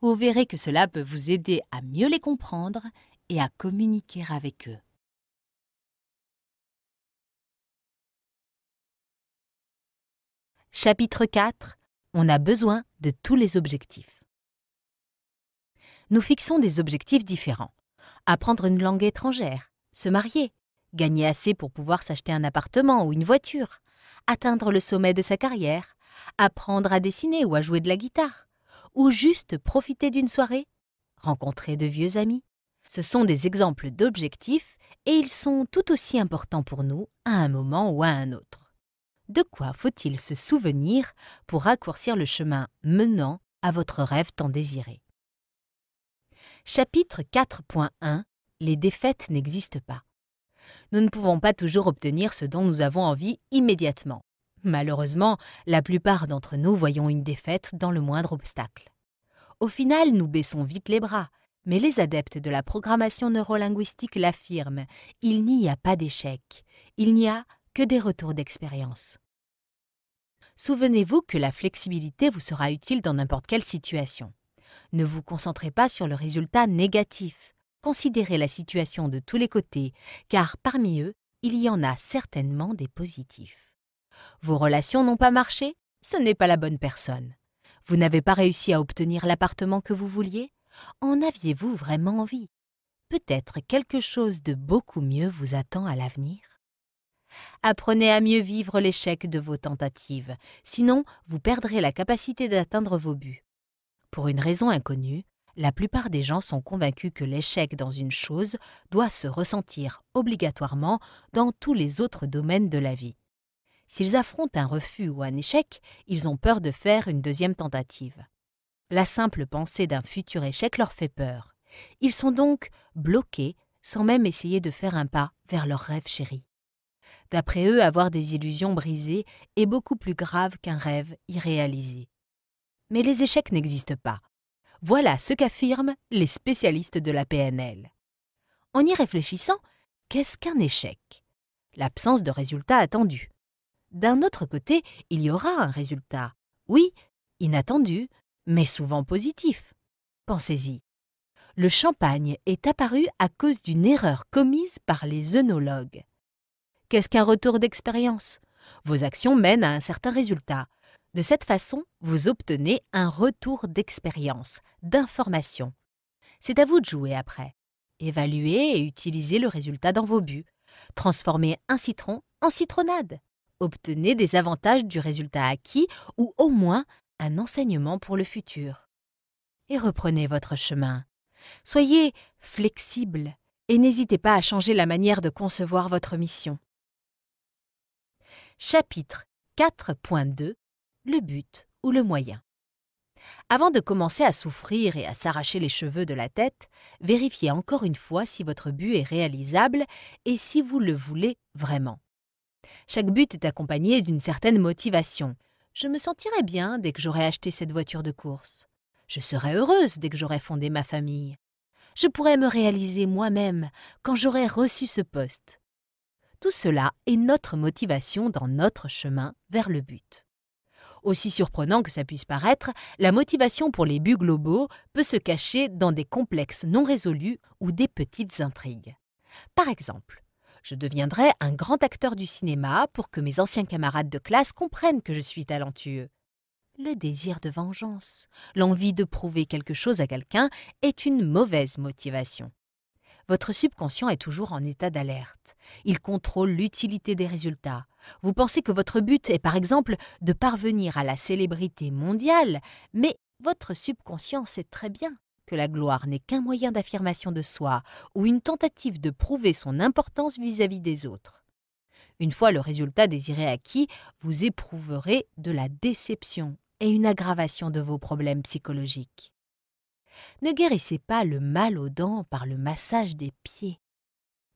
[SPEAKER 1] Vous verrez que cela peut vous aider à mieux les comprendre et à communiquer avec eux.
[SPEAKER 2] Chapitre 4
[SPEAKER 1] On a besoin de tous les objectifs. Nous fixons des objectifs différents. Apprendre une langue étrangère, se marier, gagner assez pour pouvoir s'acheter un appartement ou une voiture, atteindre le sommet de sa carrière, apprendre à dessiner ou à jouer de la guitare, ou juste profiter d'une soirée, rencontrer de vieux amis. Ce sont des exemples d'objectifs et ils sont tout aussi importants pour nous à un moment ou à un autre de quoi faut-il se souvenir pour raccourcir le chemin menant à votre rêve tant désiré Chapitre 4.1 Les défaites n'existent pas. Nous ne pouvons pas toujours obtenir ce dont nous avons envie immédiatement. Malheureusement, la plupart d'entre nous voyons une défaite dans le moindre obstacle. Au final, nous baissons vite les bras, mais les adeptes de la programmation neurolinguistique l'affirment, il n'y a pas d'échec, il n'y a que des retours d'expérience. Souvenez-vous que la flexibilité vous sera utile dans n'importe quelle situation. Ne vous concentrez pas sur le résultat négatif. Considérez la situation de tous les côtés, car parmi eux, il y en a certainement des positifs. Vos relations n'ont pas marché Ce n'est pas la bonne personne. Vous n'avez pas réussi à obtenir l'appartement que vous vouliez En aviez-vous vraiment envie Peut-être quelque chose de beaucoup mieux vous attend à l'avenir Apprenez à mieux vivre l'échec de vos tentatives, sinon vous perdrez la capacité d'atteindre vos buts. Pour une raison inconnue, la plupart des gens sont convaincus que l'échec dans une chose doit se ressentir obligatoirement dans tous les autres domaines de la vie. S'ils affrontent un refus ou un échec, ils ont peur de faire une deuxième tentative. La simple pensée d'un futur échec leur fait peur. Ils sont donc bloqués sans même essayer de faire un pas vers leur rêve chéri d'après eux avoir des illusions brisées est beaucoup plus grave qu'un rêve irréalisé. Mais les échecs n'existent pas. Voilà ce qu'affirment les spécialistes de la PNL. En y réfléchissant, qu'est-ce qu'un échec L'absence de résultat attendu. D'un autre côté, il y aura un résultat, oui, inattendu, mais souvent positif. Pensez-y. Le champagne est apparu à cause d'une erreur commise par les œnologues. Qu'est-ce qu'un retour d'expérience Vos actions mènent à un certain résultat. De cette façon, vous obtenez un retour d'expérience, d'information. C'est à vous de jouer après. Évaluez et utilisez le résultat dans vos buts. Transformez un citron en citronnade. Obtenez des avantages du résultat acquis ou au moins un enseignement pour le futur. Et reprenez votre chemin. Soyez flexible et n'hésitez pas à changer la manière de concevoir votre mission. Chapitre 4.2 Le but ou le moyen. Avant de commencer à souffrir et à s'arracher les cheveux de la tête, vérifiez encore une fois si votre but est réalisable et si vous le voulez vraiment. Chaque but est accompagné d'une certaine motivation. Je me sentirai bien dès que j'aurai acheté cette voiture de course. Je serai heureuse dès que j'aurai fondé ma famille. Je pourrai me réaliser moi-même quand j'aurai reçu ce poste. Tout cela est notre motivation dans notre chemin vers le but. Aussi surprenant que ça puisse paraître, la motivation pour les buts globaux peut se cacher dans des complexes non résolus ou des petites intrigues. Par exemple, je deviendrai un grand acteur du cinéma pour que mes anciens camarades de classe comprennent que je suis talentueux. Le désir de vengeance, l'envie de prouver quelque chose à quelqu'un est une mauvaise motivation. Votre subconscient est toujours en état d'alerte. Il contrôle l'utilité des résultats. Vous pensez que votre but est par exemple de parvenir à la célébrité mondiale, mais votre subconscient sait très bien que la gloire n'est qu'un moyen d'affirmation de soi ou une tentative de prouver son importance vis-à-vis -vis des autres. Une fois le résultat désiré acquis, vous éprouverez de la déception et une aggravation de vos problèmes psychologiques ne guérissez pas le mal aux dents par le massage des pieds.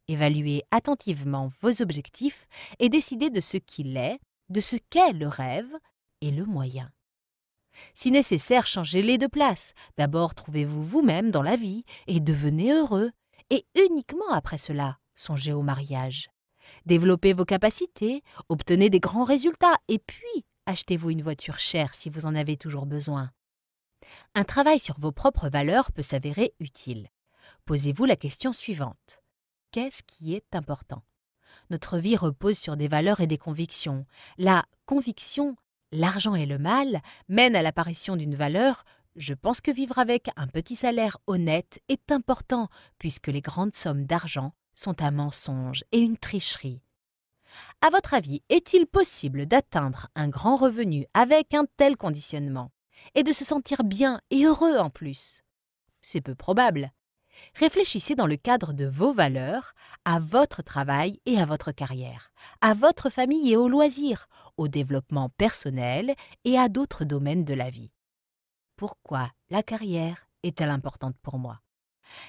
[SPEAKER 1] Évaluez attentivement vos objectifs et décidez de ce qu'il est, de ce qu'est le rêve et le moyen. Si nécessaire, changez-les de place. D'abord, trouvez-vous vous-même dans la vie et devenez heureux. Et uniquement après cela, songez au mariage. Développez vos capacités, obtenez des grands résultats et puis achetez-vous une voiture chère si vous en avez toujours besoin un travail sur vos propres valeurs peut s'avérer utile. Posez-vous la question suivante. Qu'est-ce qui est important Notre vie repose sur des valeurs et des convictions. La conviction l'argent et le mal mène à l'apparition d'une valeur je pense que vivre avec un petit salaire honnête est important puisque les grandes sommes d'argent sont un mensonge et une tricherie. À votre avis, est-il possible d'atteindre un grand revenu avec un tel conditionnement et de se sentir bien et heureux en plus C'est peu probable. Réfléchissez dans le cadre de vos valeurs, à votre travail et à votre carrière, à votre famille et aux loisirs, au développement personnel et à d'autres domaines de la vie. Pourquoi la carrière est-elle importante pour moi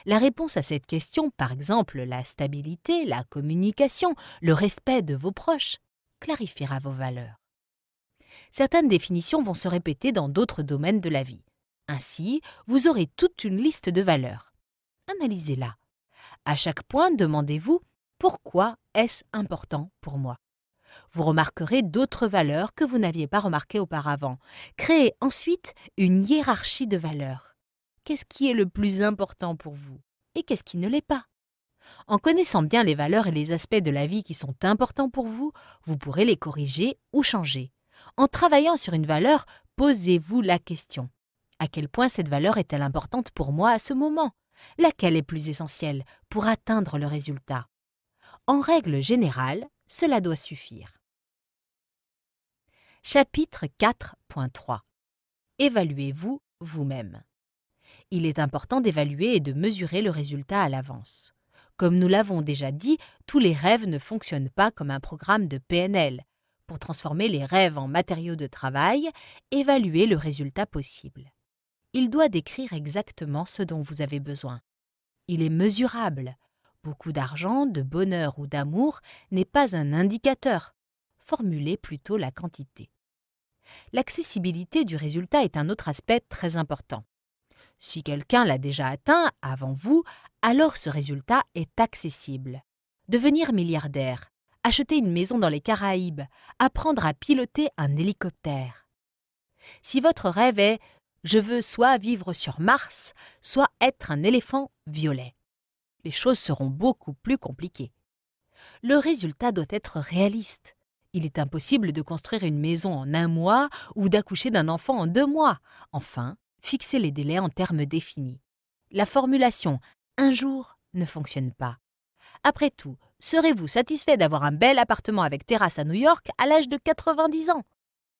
[SPEAKER 1] La réponse à cette question, par exemple la stabilité, la communication, le respect de vos proches, clarifiera vos valeurs certaines définitions vont se répéter dans d'autres domaines de la vie. Ainsi, vous aurez toute une liste de valeurs. Analysez-la. À chaque point, demandez-vous pourquoi est-ce important pour moi Vous remarquerez d'autres valeurs que vous n'aviez pas remarquées auparavant. Créez ensuite une hiérarchie de valeurs. Qu'est-ce qui est le plus important pour vous et qu'est-ce qui ne l'est pas en connaissant bien les valeurs et les aspects de la vie qui sont importants pour vous, vous pourrez les corriger ou changer. En travaillant sur une valeur, posez-vous la question. À quel point cette valeur est-elle importante pour moi à ce moment Laquelle est plus essentielle pour atteindre le résultat En règle générale, cela doit suffire. Chapitre 4.3 Évaluez-vous vous-même. Il est important d'évaluer et de mesurer le résultat à l'avance. Comme nous l'avons déjà dit, tous les rêves ne fonctionnent pas comme un programme de PNL pour transformer les rêves en matériaux de travail, évaluez le résultat possible. Il doit décrire exactement ce dont vous avez besoin. Il est mesurable. Beaucoup d'argent, de bonheur ou d'amour n'est pas un indicateur. Formulez plutôt la quantité. L'accessibilité du résultat est un autre aspect très important. Si quelqu'un l'a déjà atteint avant vous, alors ce résultat est accessible. Devenir milliardaire, acheter une maison dans les Caraïbes, apprendre à piloter un hélicoptère. Si votre rêve est je veux soit vivre sur Mars, soit être un éléphant violet, les choses seront beaucoup plus compliquées. Le résultat doit être réaliste. Il est impossible de construire une maison en un mois ou d'accoucher d'un enfant en deux mois. Enfin, fixez les délais en termes définis. La formulation un jour ne fonctionne pas. Après tout, Serez-vous satisfait d'avoir un bel appartement avec terrasse à New York à l'âge de 90 ans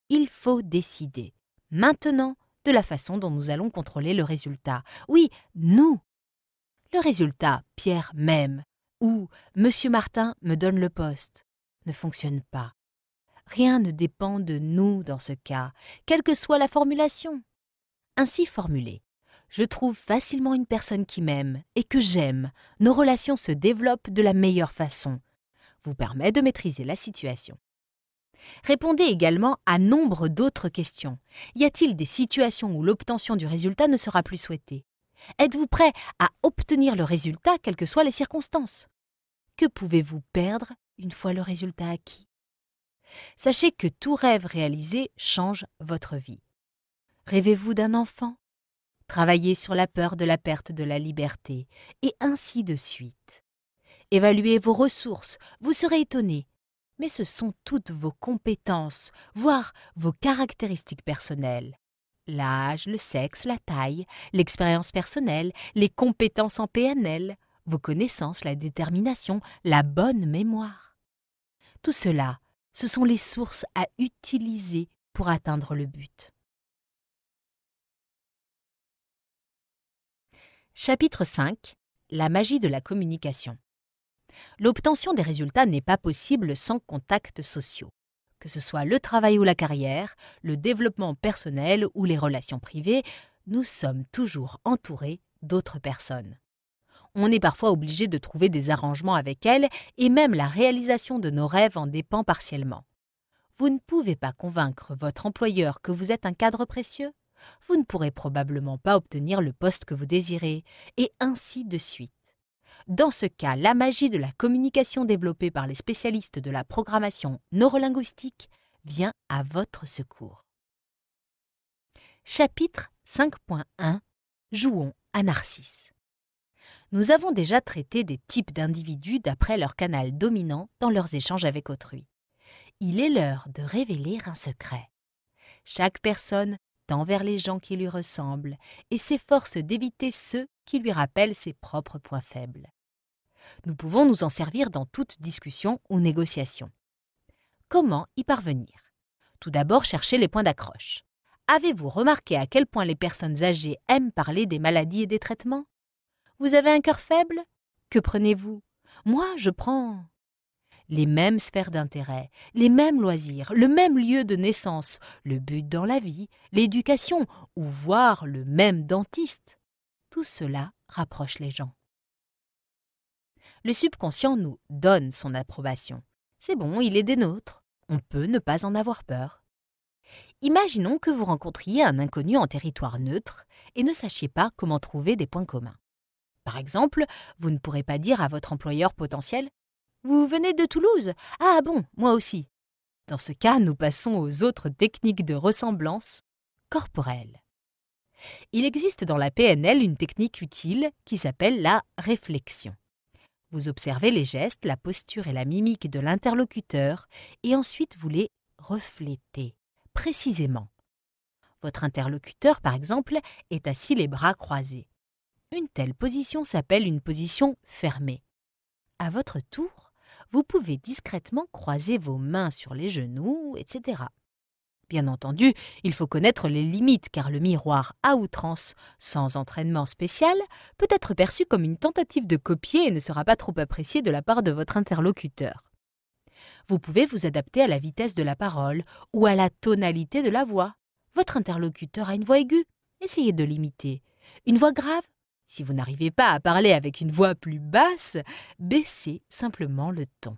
[SPEAKER 1] Il faut décider, maintenant, de la façon dont nous allons contrôler le résultat. Oui, nous Le résultat, Pierre même, ou Monsieur Martin me donne le poste, ne fonctionne pas. Rien ne dépend de nous dans ce cas, quelle que soit la formulation. Ainsi formulé je trouve facilement une personne qui m'aime et que j'aime. Nos relations se développent de la meilleure façon. Vous permet de maîtriser la situation. Répondez également à nombre d'autres questions. Y a-t-il des situations où l'obtention du résultat ne sera plus souhaitée Êtes-vous prêt à obtenir le résultat, quelles que soient les circonstances Que pouvez-vous perdre une fois le résultat acquis Sachez que tout rêve réalisé change votre vie. Rêvez-vous d'un enfant Travaillez sur la peur de la perte de la liberté, et ainsi de suite. Évaluez vos ressources, vous serez étonné, mais ce sont toutes vos compétences, voire vos caractéristiques personnelles. L'âge, le sexe, la taille, l'expérience personnelle, les compétences en PNL, vos connaissances, la détermination, la bonne mémoire. Tout cela, ce sont les sources à utiliser pour atteindre le but. Chapitre 5 La magie de la communication. L'obtention des résultats n'est pas possible sans contacts sociaux. Que ce soit le travail ou la carrière, le développement personnel ou les relations privées, nous sommes toujours entourés d'autres personnes. On est parfois obligé de trouver des arrangements avec elles et même la réalisation de nos rêves en dépend partiellement. Vous ne pouvez pas convaincre votre employeur que vous êtes un cadre précieux vous ne pourrez probablement pas obtenir le poste que vous désirez, et ainsi de suite. Dans ce cas, la magie de la communication développée par les spécialistes de la programmation neurolinguistique vient à votre secours. Chapitre 5.1 Jouons à Narcisse. Nous avons déjà traité des types d'individus d'après leur canal dominant dans leurs échanges avec autrui. Il est l'heure de révéler un secret. Chaque personne envers les gens qui lui ressemblent et s'efforce d'éviter ceux qui lui rappellent ses propres points faibles. Nous pouvons nous en servir dans toute discussion ou négociation. Comment y parvenir Tout d'abord, chercher les points d'accroche. Avez-vous remarqué à quel point les personnes âgées aiment parler des maladies et des traitements Vous avez un cœur faible Que prenez-vous Moi, je prends les mêmes sphères d'intérêt, les mêmes loisirs, le même lieu de naissance, le but dans la vie, l'éducation, ou voir le même dentiste. Tout cela rapproche les gens. Le subconscient nous donne son approbation. C'est bon, il est des nôtres. On peut ne pas en avoir peur. Imaginons que vous rencontriez un inconnu en territoire neutre et ne sachiez pas comment trouver des points communs. Par exemple, vous ne pourrez pas dire à votre employeur potentiel vous venez de Toulouse Ah bon, moi aussi. Dans ce cas, nous passons aux autres techniques de ressemblance corporelle. Il existe dans la PNL une technique utile qui s'appelle la réflexion. Vous observez les gestes, la posture et la mimique de l'interlocuteur et ensuite vous les reflétez précisément. Votre interlocuteur, par exemple, est assis les bras croisés. Une telle position s'appelle une position fermée. À votre tour, vous pouvez discrètement croiser vos mains sur les genoux, etc. Bien entendu, il faut connaître les limites car le miroir à outrance, sans entraînement spécial, peut être perçu comme une tentative de copier et ne sera pas trop apprécié de la part de votre interlocuteur. Vous pouvez vous adapter à la vitesse de la parole ou à la tonalité de la voix. Votre interlocuteur a une voix aiguë, essayez de l'imiter. Une voix grave, si vous n'arrivez pas à parler avec une voix plus basse, baissez simplement le ton.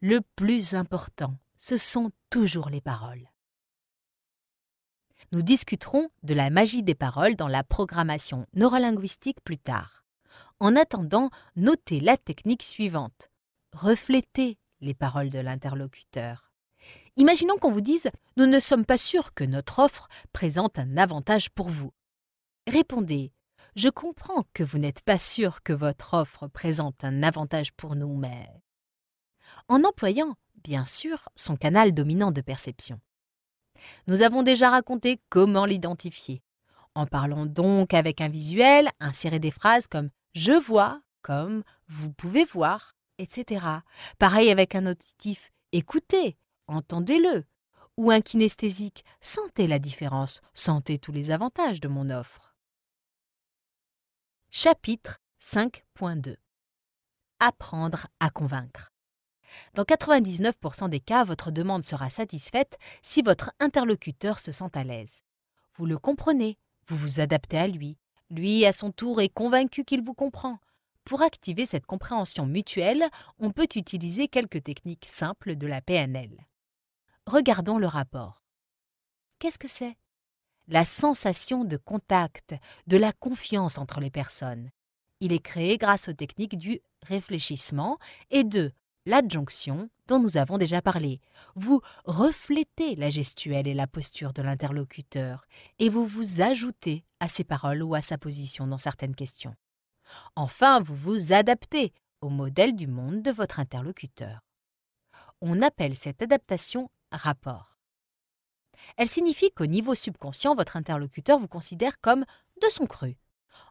[SPEAKER 1] Le plus important, ce sont toujours les paroles. Nous discuterons de la magie des paroles dans la programmation neurolinguistique plus tard. En attendant, notez la technique suivante. Reflétez les paroles de l'interlocuteur. Imaginons qu'on vous dise ⁇ Nous ne sommes pas sûrs que notre offre présente un avantage pour vous ⁇ Répondez je comprends que vous n'êtes pas sûr que votre offre présente un avantage pour nous, mais... En employant, bien sûr, son canal dominant de perception. Nous avons déjà raconté comment l'identifier. En parlant donc avec un visuel, insérer des phrases comme je vois, comme vous pouvez voir, etc. Pareil avec un auditif, écoutez, entendez-le. Ou un kinesthésique, sentez la différence, sentez tous les avantages de mon offre. Chapitre 5.2 Apprendre à convaincre. Dans 99% des cas, votre demande sera satisfaite si votre interlocuteur se sent à l'aise. Vous le comprenez, vous vous adaptez à lui. Lui, à son tour, est convaincu qu'il vous comprend. Pour activer cette compréhension mutuelle, on peut utiliser quelques techniques simples de la PNL. Regardons le rapport. Qu'est-ce que c'est la sensation de contact, de la confiance entre les personnes. Il est créé grâce aux techniques du réfléchissement et de l'adjonction dont nous avons déjà parlé. Vous reflétez la gestuelle et la posture de l'interlocuteur et vous vous ajoutez à ses paroles ou à sa position dans certaines questions. Enfin, vous vous adaptez au modèle du monde de votre interlocuteur. On appelle cette adaptation rapport. Elle signifie qu'au niveau subconscient, votre interlocuteur vous considère comme de son cru.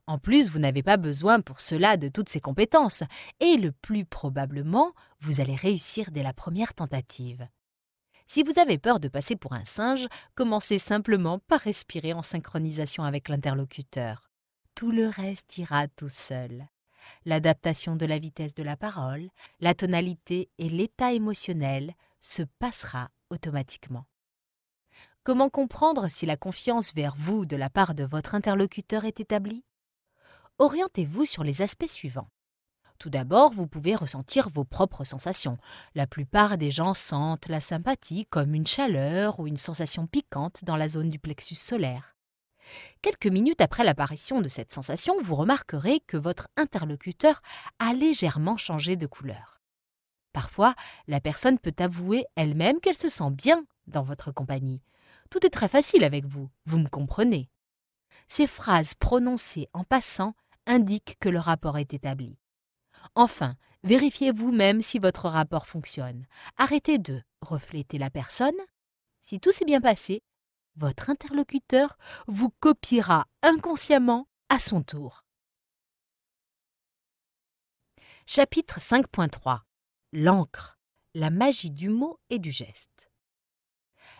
[SPEAKER 1] En plus, vous n'avez pas besoin pour cela de toutes ses compétences, et le plus probablement, vous allez réussir dès la première tentative. Si vous avez peur de passer pour un singe, commencez simplement par respirer en synchronisation avec l'interlocuteur. Tout le reste ira tout seul. L'adaptation de la vitesse de la parole, la tonalité et l'état émotionnel se passera automatiquement. Comment comprendre si la confiance vers vous de la part de votre interlocuteur est établie Orientez-vous sur les aspects suivants. Tout d'abord, vous pouvez ressentir vos propres sensations. La plupart des gens sentent la sympathie comme une chaleur ou une sensation piquante dans la zone du plexus solaire. Quelques minutes après l'apparition de cette sensation, vous remarquerez que votre interlocuteur a légèrement changé de couleur. Parfois, la personne peut avouer elle-même qu'elle se sent bien dans votre compagnie, tout est très facile avec vous, vous me comprenez. Ces phrases prononcées en passant indiquent que le rapport est établi. Enfin, vérifiez vous-même si votre rapport fonctionne. Arrêtez de refléter la personne. Si tout s'est bien passé, votre interlocuteur vous copiera inconsciemment à son tour. Chapitre 5.3 L'encre, la magie du mot et du geste.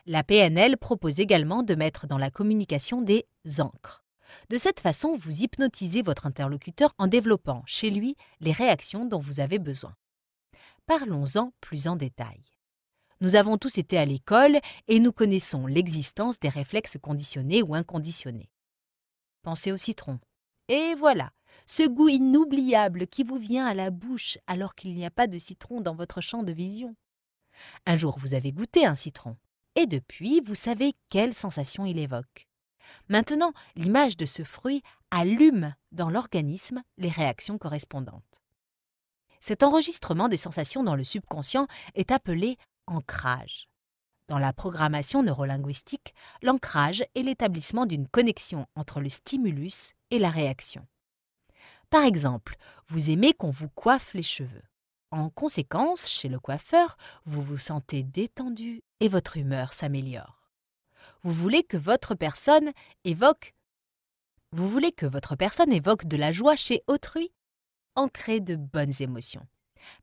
[SPEAKER 1] La PNL propose également de mettre dans la communication des encres. De cette façon, vous hypnotisez votre interlocuteur en développant chez lui les réactions dont vous avez besoin. Parlons-en plus en détail. Nous avons tous été à l'école et nous connaissons l'existence des réflexes conditionnés ou inconditionnés. Pensez au citron. Et voilà, ce goût inoubliable qui vous vient à la bouche alors qu'il n'y a pas de citron dans votre champ de vision. Un jour, vous avez goûté un citron, et depuis, vous savez quelles sensations il évoque. Maintenant, l'image de ce fruit allume dans l'organisme les réactions correspondantes. Cet enregistrement des sensations dans le subconscient est appelé ancrage. Dans la programmation neurolinguistique, l'ancrage est l'établissement d'une connexion entre le stimulus et la réaction. Par exemple, vous aimez qu'on vous coiffe les cheveux. En conséquence, chez le coiffeur, vous vous sentez détendu et votre humeur s'améliore. Vous voulez que votre personne évoque Vous voulez que votre personne évoque de la joie chez autrui Ancrez de bonnes émotions.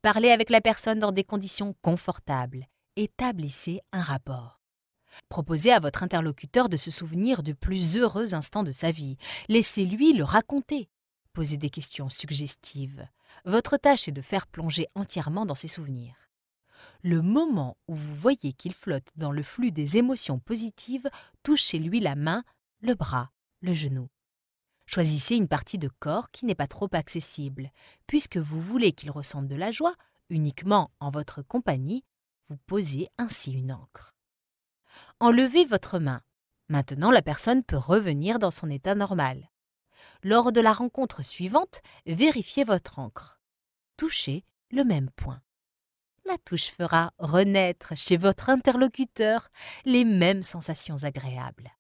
[SPEAKER 1] Parlez avec la personne dans des conditions confortables. Établissez un rapport. Proposez à votre interlocuteur de se souvenir de plus heureux instants de sa vie. Laissez-lui le raconter. Posez des questions suggestives. Votre tâche est de faire plonger entièrement dans ses souvenirs le moment où vous voyez qu'il flotte dans le flux des émotions positives, touchez-lui la main, le bras, le genou. Choisissez une partie de corps qui n'est pas trop accessible. Puisque vous voulez qu'il ressente de la joie, uniquement en votre compagnie, vous posez ainsi une encre. Enlevez votre main. Maintenant, la personne peut revenir dans son état normal. Lors de la rencontre suivante, vérifiez votre encre. Touchez le même point la touche fera renaître chez votre interlocuteur les mêmes sensations agréables.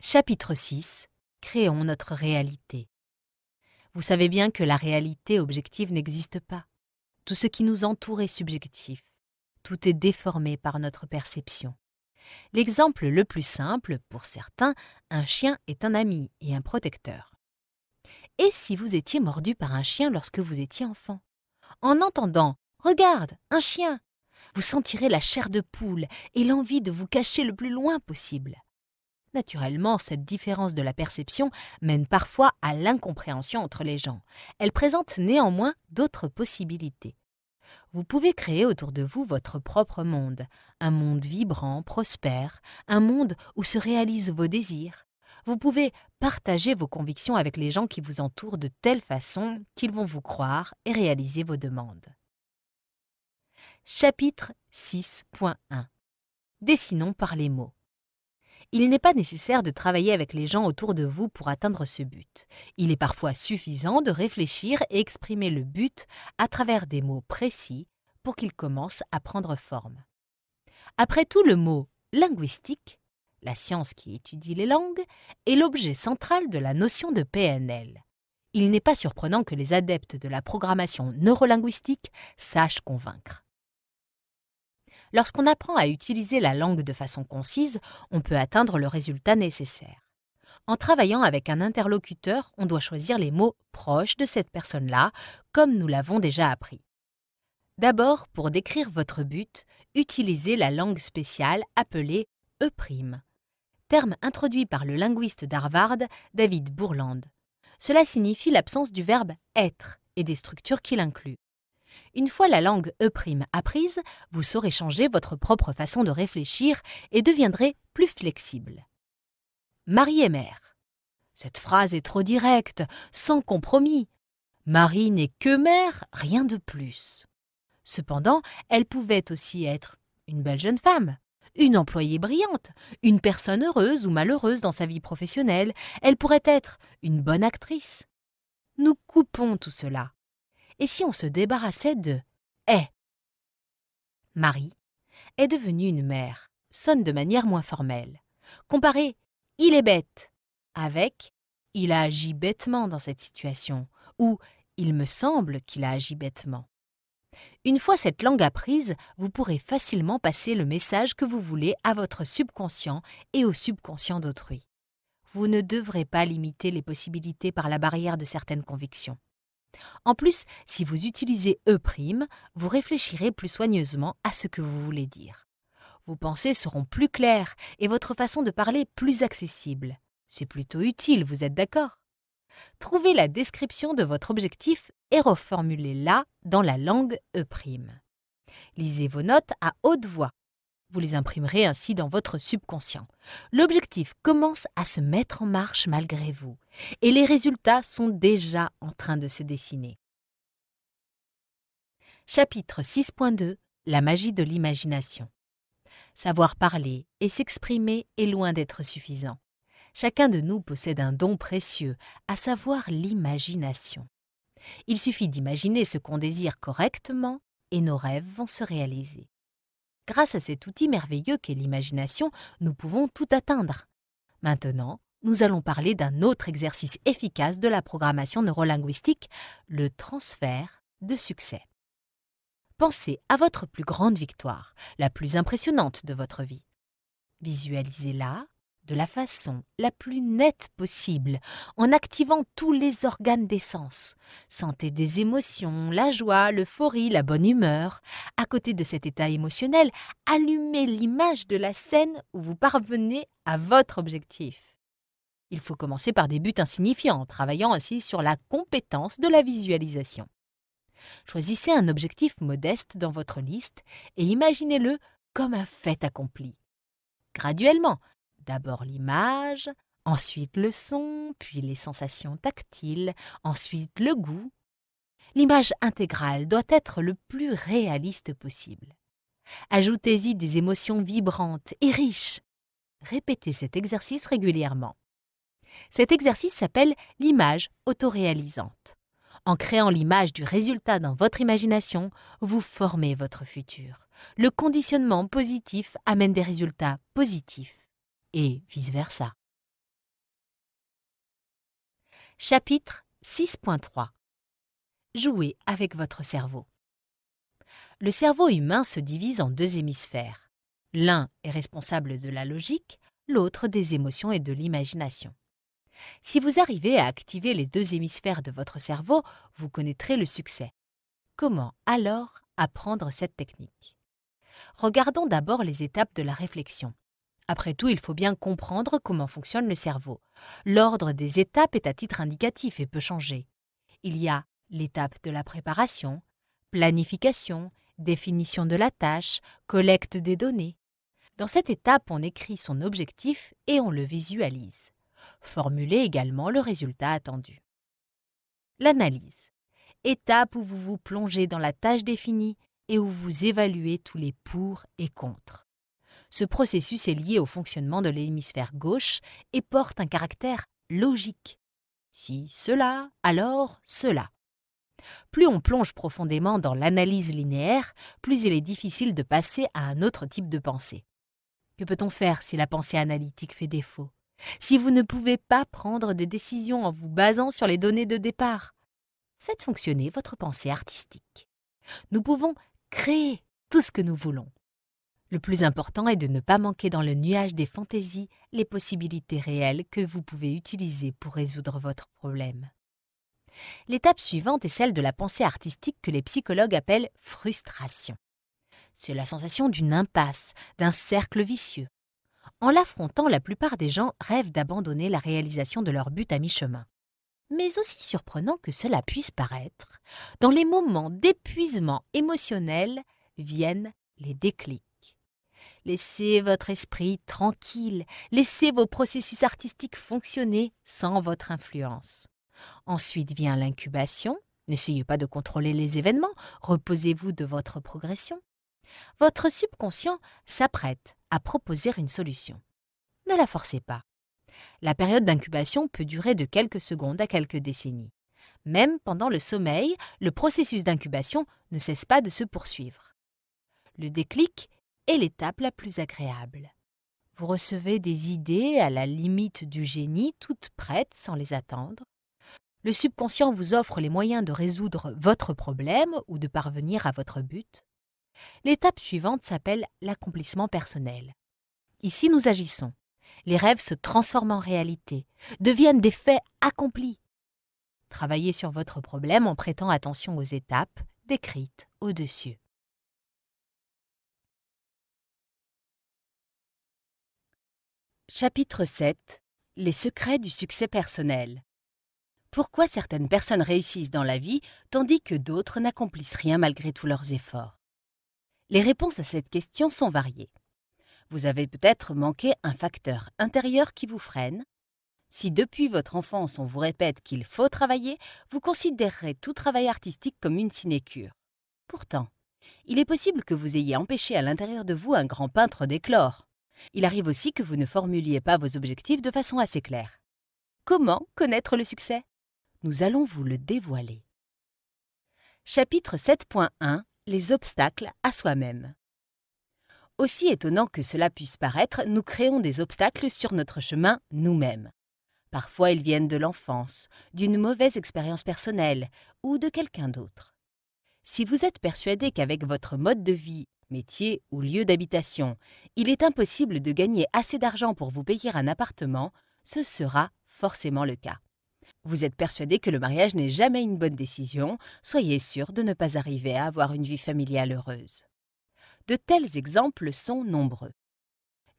[SPEAKER 1] Chapitre 6 Créons notre réalité. Vous savez bien que la réalité objective n'existe pas. Tout ce qui nous entoure est subjectif. Tout est déformé par notre perception. L'exemple le plus simple, pour certains, un chien est un ami et un protecteur et si vous étiez mordu par un chien lorsque vous étiez enfant. En entendant Regarde, un chien vous sentirez la chair de poule et l'envie de vous cacher le plus loin possible. Naturellement, cette différence de la perception mène parfois à l'incompréhension entre les gens. Elle présente néanmoins d'autres possibilités. Vous pouvez créer autour de vous votre propre monde, un monde vibrant, prospère, un monde où se réalisent vos désirs, vous pouvez partager vos convictions avec les gens qui vous entourent de telle façon qu'ils vont vous croire et réaliser vos demandes. Chapitre 6.1 Dessinons par les mots. Il n'est pas nécessaire de travailler avec les gens autour de vous pour atteindre ce but. Il est parfois suffisant de réfléchir et exprimer le but à travers des mots précis pour qu'ils commencent à prendre forme. Après tout, le mot linguistique la science qui étudie les langues, est l'objet central de la notion de PNL. Il n'est pas surprenant que les adeptes de la programmation neurolinguistique sachent convaincre. Lorsqu'on apprend à utiliser la langue de façon concise, on peut atteindre le résultat nécessaire. En travaillant avec un interlocuteur, on doit choisir les mots proches de cette personne-là, comme nous l'avons déjà appris. D'abord, pour décrire votre but, utilisez la langue spéciale appelée E' terme introduit par le linguiste d'Harvard David Bourland. Cela signifie l'absence du verbe être et des structures qu'il inclut. Une fois la langue E' apprise, vous saurez changer votre propre façon de réfléchir et deviendrez plus flexible. Marie est mère. Cette phrase est trop directe, sans compromis. Marie n'est que mère, rien de plus. Cependant, elle pouvait aussi être une belle jeune femme, une employée brillante, une personne heureuse ou malheureuse dans sa vie professionnelle, elle pourrait être une bonne actrice. Nous coupons tout cela. Et si on se débarrassait de est Marie est devenue une mère, sonne de manière moins formelle. Comparez il est bête avec il a agi bêtement dans cette situation ou il me semble qu'il a agi bêtement. Une fois cette langue apprise, vous pourrez facilement passer le message que vous voulez à votre subconscient et au subconscient d'autrui. Vous ne devrez pas limiter les possibilités par la barrière de certaines convictions. En plus, si vous utilisez E', vous réfléchirez plus soigneusement à ce que vous voulez dire. Vos pensées seront plus claires et votre façon de parler plus accessible. C'est plutôt utile, vous êtes d'accord trouvez la description de votre objectif et reformulez-la dans la langue E'. Lisez vos notes à haute voix. Vous les imprimerez ainsi dans votre subconscient. L'objectif commence à se mettre en marche malgré vous, et les résultats sont déjà en train de se dessiner. Chapitre 6.2 La magie de l'imagination Savoir parler et s'exprimer est loin d'être suffisant. Chacun de nous possède un don précieux, à savoir l'imagination. Il suffit d'imaginer ce qu'on désire correctement et nos rêves vont se réaliser. Grâce à cet outil merveilleux qu'est l'imagination, nous pouvons tout atteindre. Maintenant, nous allons parler d'un autre exercice efficace de la programmation neurolinguistique, le transfert de succès. Pensez à votre plus grande victoire, la plus impressionnante de votre vie. Visualisez-la de la façon la plus nette possible, en activant tous les organes des sens. Sentez des émotions, la joie, l'euphorie, la bonne humeur. À côté de cet état émotionnel, allumez l'image de la scène où vous parvenez à votre objectif. Il faut commencer par des buts insignifiants, en travaillant ainsi sur la compétence de la visualisation. Choisissez un objectif modeste dans votre liste et imaginez-le comme un fait accompli. Graduellement, D'abord l'image, ensuite le son, puis les sensations tactiles, ensuite le goût. L'image intégrale doit être le plus réaliste possible. Ajoutez-y des émotions vibrantes et riches. Répétez cet exercice régulièrement. Cet exercice s'appelle l'image autoréalisante. En créant l'image du résultat dans votre imagination, vous formez votre futur. Le conditionnement positif amène des résultats positifs et vice-versa. Chapitre 6.3 Jouer avec votre cerveau. Le cerveau humain se divise en deux hémisphères. L'un est responsable de la logique, l'autre des émotions et de l'imagination. Si vous arrivez à activer les deux hémisphères de votre cerveau, vous connaîtrez le succès. Comment alors apprendre cette technique Regardons d'abord les étapes de la réflexion. Après tout, il faut bien comprendre comment fonctionne le cerveau. L'ordre des étapes est à titre indicatif et peut changer. Il y a l'étape de la préparation, planification, définition de la tâche, collecte des données. Dans cette étape, on écrit son objectif et on le visualise. Formulez également le résultat attendu. L'analyse. Étape où vous vous plongez dans la tâche définie et où vous évaluez tous les pour et contre. Ce processus est lié au fonctionnement de l'hémisphère gauche et porte un caractère logique. Si cela, alors cela. Plus on plonge profondément dans l'analyse linéaire, plus il est difficile de passer à un autre type de pensée. Que peut-on faire si la pensée analytique fait défaut Si vous ne pouvez pas prendre des décisions en vous basant sur les données de départ Faites fonctionner votre pensée artistique. Nous pouvons créer tout ce que nous voulons. Le plus important est de ne pas manquer dans le nuage des fantaisies les possibilités réelles que vous pouvez utiliser pour résoudre votre problème. L'étape suivante est celle de la pensée artistique que les psychologues appellent frustration. C'est la sensation d'une impasse, d'un cercle vicieux. En l'affrontant, la plupart des gens rêvent d'abandonner la réalisation de leur but à mi-chemin. Mais aussi surprenant que cela puisse paraître, dans les moments d'épuisement émotionnel viennent les déclics. Laissez votre esprit tranquille, laissez vos processus artistiques fonctionner sans votre influence. Ensuite vient l'incubation. N'essayez pas de contrôler les événements, reposez-vous de votre progression. Votre subconscient s'apprête à proposer une solution. Ne la forcez pas. La période d'incubation peut durer de quelques secondes à quelques décennies. Même pendant le sommeil, le processus d'incubation ne cesse pas de se poursuivre. Le déclic est l'étape la plus agréable. Vous recevez des idées à la limite du génie, toutes prêtes sans les attendre. Le subconscient vous offre les moyens de résoudre votre problème ou de parvenir à votre but. L'étape suivante s'appelle l'accomplissement personnel. Ici, nous agissons. Les rêves se transforment en réalité, deviennent des faits accomplis. Travaillez sur votre problème en prêtant attention aux étapes décrites au-dessus. Chapitre 7 Les secrets du succès personnel. Pourquoi certaines personnes réussissent dans la vie tandis que d'autres n'accomplissent rien malgré tous leurs efforts Les réponses à cette question sont variées. Vous avez peut-être manqué un facteur intérieur qui vous freine. Si depuis votre enfance on vous répète qu'il faut travailler, vous considérerez tout travail artistique comme une sinécure. Pourtant, il est possible que vous ayez empêché à l'intérieur de vous un grand peintre d'éclore. Il arrive aussi que vous ne formuliez pas vos objectifs de façon assez claire. Comment connaître le succès Nous allons vous le dévoiler. Chapitre 7.1 Les obstacles à soi-même. Aussi étonnant que cela puisse paraître, nous créons des obstacles sur notre chemin nous-mêmes. Parfois ils viennent de l'enfance, d'une mauvaise expérience personnelle ou de quelqu'un d'autre. Si vous êtes persuadé qu'avec votre mode de vie métier ou lieu d'habitation, il est impossible de gagner assez d'argent pour vous payer un appartement, ce sera forcément le cas. Vous êtes persuadé que le mariage n'est jamais une bonne décision, soyez sûr de ne pas arriver à avoir une vie familiale heureuse. De tels exemples sont nombreux.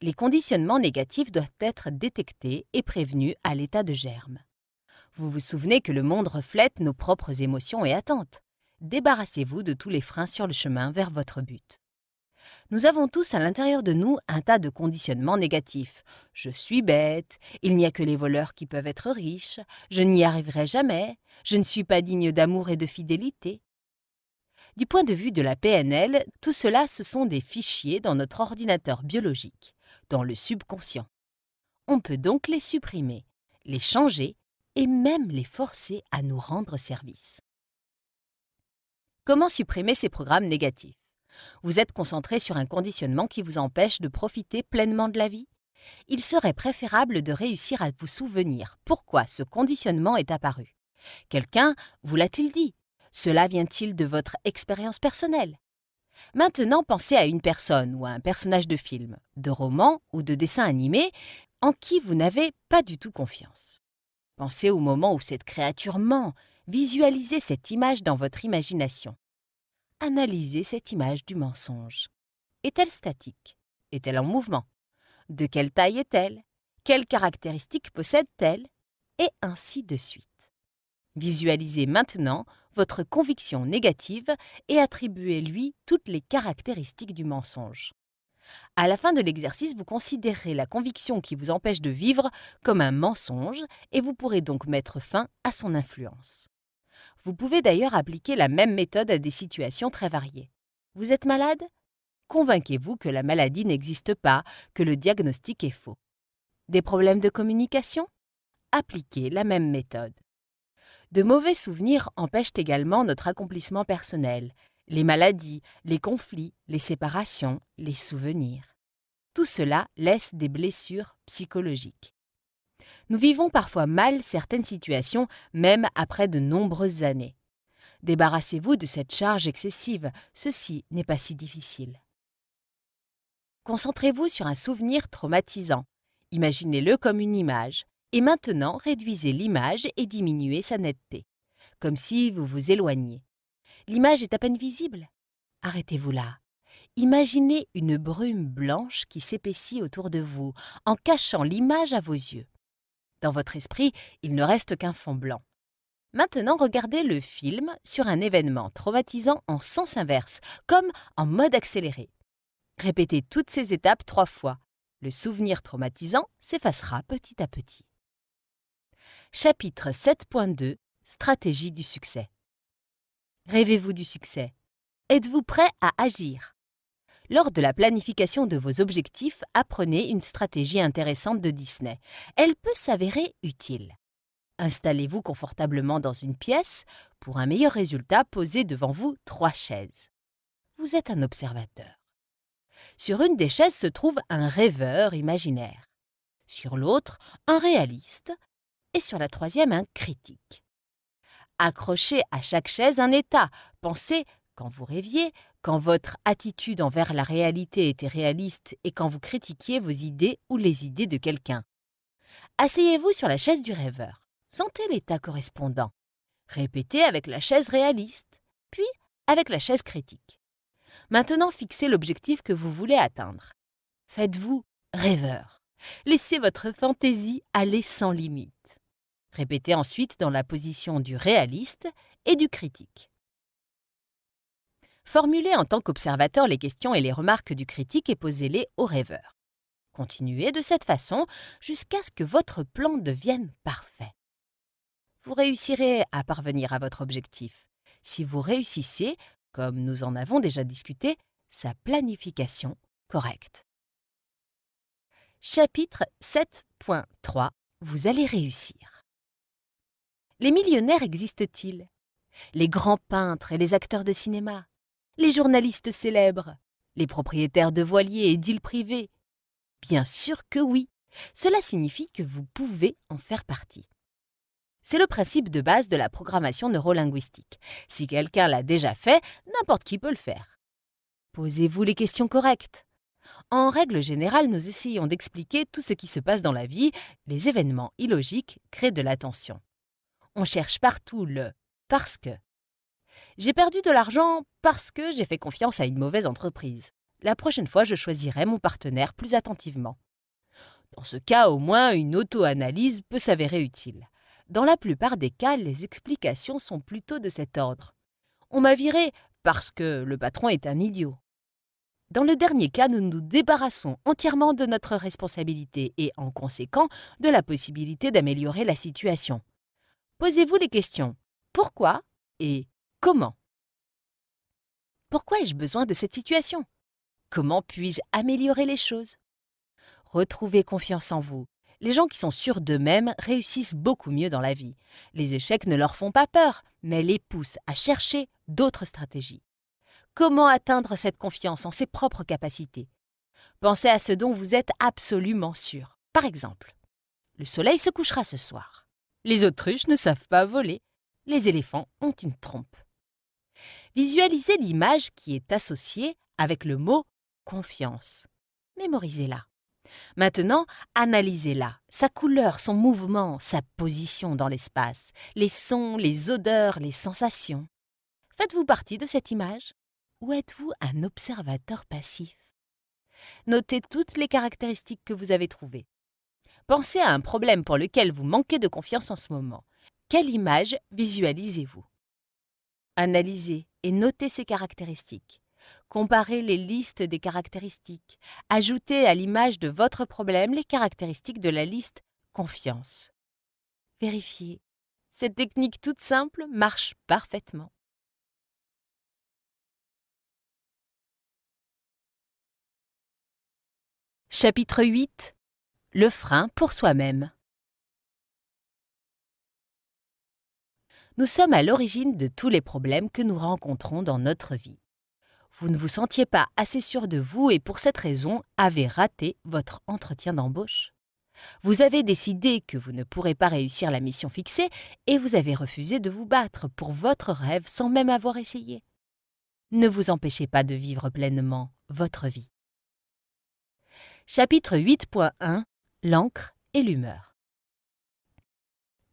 [SPEAKER 1] Les conditionnements négatifs doivent être détectés et prévenus à l'état de germe. Vous vous souvenez que le monde reflète nos propres émotions et attentes. Débarrassez-vous de tous les freins sur le chemin vers votre but. Nous avons tous à l'intérieur de nous un tas de conditionnements négatifs. Je suis bête, il n'y a que les voleurs qui peuvent être riches, je n'y arriverai jamais, je ne suis pas digne d'amour et de fidélité. Du point de vue de la PNL, tout cela ce sont des fichiers dans notre ordinateur biologique, dans le subconscient. On peut donc les supprimer, les changer et même les forcer à nous rendre service. Comment supprimer ces programmes négatifs vous êtes concentré sur un conditionnement qui vous empêche de profiter pleinement de la vie Il serait préférable de réussir à vous souvenir pourquoi ce conditionnement est apparu. Quelqu'un vous l'a-t-il dit Cela vient-il de votre expérience personnelle Maintenant, pensez à une personne ou à un personnage de film, de roman ou de dessin animé en qui vous n'avez pas du tout confiance. Pensez au moment où cette créature ment, visualisez cette image dans votre imagination. Analysez cette image du mensonge. Est-elle statique Est-elle en mouvement De quelle taille est-elle Quelles caractéristiques possède-t-elle Et ainsi de suite. Visualisez maintenant votre conviction négative et attribuez-lui toutes les caractéristiques du mensonge. À la fin de l'exercice, vous considérez la conviction qui vous empêche de vivre comme un mensonge et vous pourrez donc mettre fin à son influence. Vous pouvez d'ailleurs appliquer la même méthode à des situations très variées. Vous êtes malade Convainquez-vous que la maladie n'existe pas, que le diagnostic est faux. Des problèmes de communication Appliquez la même méthode. De mauvais souvenirs empêchent également notre accomplissement personnel, les maladies, les conflits, les séparations, les souvenirs. Tout cela laisse des blessures psychologiques nous vivons parfois mal certaines situations, même après de nombreuses années. Débarrassez-vous de cette charge excessive, ceci n'est pas si difficile. Concentrez-vous sur un souvenir traumatisant. Imaginez-le comme une image, et maintenant réduisez l'image et diminuez sa netteté, comme si vous vous éloigniez. L'image est à peine visible. Arrêtez-vous là. Imaginez une brume blanche qui s'épaissit autour de vous en cachant l'image à vos yeux. Dans votre esprit, il ne reste qu'un fond blanc. Maintenant, regardez le film sur un événement traumatisant en sens inverse, comme en mode accéléré. Répétez toutes ces étapes trois fois. Le souvenir traumatisant s'effacera petit à petit. Chapitre 7.2 Stratégie du succès. Rêvez-vous du succès Êtes-vous prêt à agir lors de la planification de vos objectifs, apprenez une stratégie intéressante de Disney. Elle peut s'avérer utile. Installez-vous confortablement dans une pièce. Pour un meilleur résultat, posez devant vous trois chaises. Vous êtes un observateur. Sur une des chaises se trouve un rêveur imaginaire. Sur l'autre, un réaliste. Et sur la troisième, un critique. Accrochez à chaque chaise un état. Pensez, quand vous rêviez, quand votre attitude envers la réalité était réaliste et quand vous critiquiez vos idées ou les idées de quelqu'un. Asseyez-vous sur la chaise du rêveur. Sentez l'état correspondant. Répétez avec la chaise réaliste, puis avec la chaise critique. Maintenant, fixez l'objectif que vous voulez atteindre. Faites-vous rêveur. Laissez votre fantaisie aller sans limite. Répétez ensuite dans la position du réaliste et du critique formulez en tant qu'observateur les questions et les remarques du critique et posez-les au rêveur. Continuez de cette façon jusqu'à ce que votre plan devienne parfait. Vous réussirez à parvenir à votre objectif si vous réussissez, comme nous en avons déjà discuté, sa planification correcte. Chapitre 7.3 Vous allez réussir. Les millionnaires existent-ils Les grands peintres et les acteurs de cinéma les journalistes célèbres, les propriétaires de voiliers et d'îles privées. Bien sûr que oui, cela signifie que vous pouvez en faire partie. C'est le principe de base de la programmation neurolinguistique. Si quelqu'un l'a déjà fait, n'importe qui peut le faire. Posez-vous les questions correctes. En règle générale, nous essayons d'expliquer tout ce qui se passe dans la vie. Les événements illogiques créent de l'attention. On cherche partout le parce que. J'ai perdu de l'argent parce que j'ai fait confiance à une mauvaise entreprise. La prochaine fois, je choisirai mon partenaire plus attentivement. Dans ce cas, au moins, une auto-analyse peut s'avérer utile. Dans la plupart des cas, les explications sont plutôt de cet ordre. On m'a viré parce que le patron est un idiot. Dans le dernier cas, nous nous débarrassons entièrement de notre responsabilité et, en conséquent, de la possibilité d'améliorer la situation. Posez-vous les questions pourquoi et Comment Pourquoi ai-je besoin de cette situation Comment puis-je améliorer les choses Retrouvez confiance en vous. Les gens qui sont sûrs d'eux-mêmes réussissent beaucoup mieux dans la vie. Les échecs ne leur font pas peur, mais les poussent à chercher d'autres stratégies. Comment atteindre cette confiance en ses propres capacités Pensez à ce dont vous êtes absolument sûr. Par exemple, le soleil se couchera ce soir. Les autruches ne savent pas voler. Les éléphants ont une trompe. Visualisez l'image qui est associée avec le mot confiance. Mémorisez-la. Maintenant, analysez-la, sa couleur, son mouvement, sa position dans l'espace, les sons, les odeurs, les sensations. Faites-vous partie de cette image ou êtes-vous un observateur passif Notez toutes les caractéristiques que vous avez trouvées. Pensez à un problème pour lequel vous manquez de confiance en ce moment. Quelle image visualisez-vous Analysez et notez ces caractéristiques. Comparez les listes des caractéristiques. Ajoutez à l'image de votre problème les caractéristiques de la liste confiance. Vérifiez. Cette technique toute simple marche parfaitement.
[SPEAKER 2] Chapitre 8 Le frein pour soi-même.
[SPEAKER 1] nous sommes à l'origine de tous les problèmes que nous rencontrons dans notre vie. Vous ne vous sentiez pas assez sûr de vous et pour cette raison avez raté votre entretien d'embauche. Vous avez décidé que vous ne pourrez pas réussir la mission fixée et vous avez refusé de vous battre pour votre rêve sans même avoir essayé. Ne vous empêchez pas de vivre pleinement votre vie. Chapitre 8.1 L'encre et l'humeur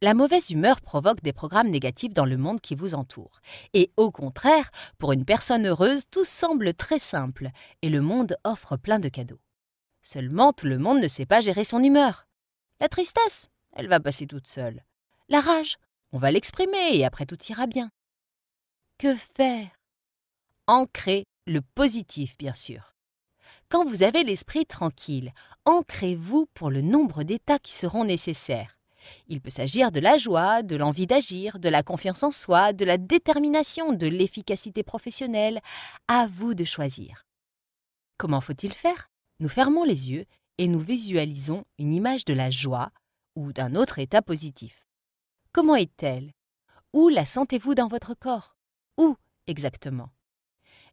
[SPEAKER 1] la mauvaise humeur provoque des programmes négatifs dans le monde qui vous entoure. Et au contraire, pour une personne heureuse, tout semble très simple et le monde offre plein de cadeaux. Seulement, tout le monde ne sait pas gérer son humeur. La tristesse, elle va passer toute seule. La rage, on va l'exprimer et après tout ira bien. Que faire Ancrer le positif, bien sûr. Quand vous avez l'esprit tranquille, ancrez-vous pour le nombre d'états qui seront nécessaires. Il peut s'agir de la joie, de l'envie d'agir, de la confiance en soi, de la détermination, de l'efficacité professionnelle. À vous de choisir. Comment faut-il faire Nous fermons les yeux et nous visualisons une image de la joie ou d'un autre état positif. Comment est-elle Où la sentez-vous dans votre corps Où exactement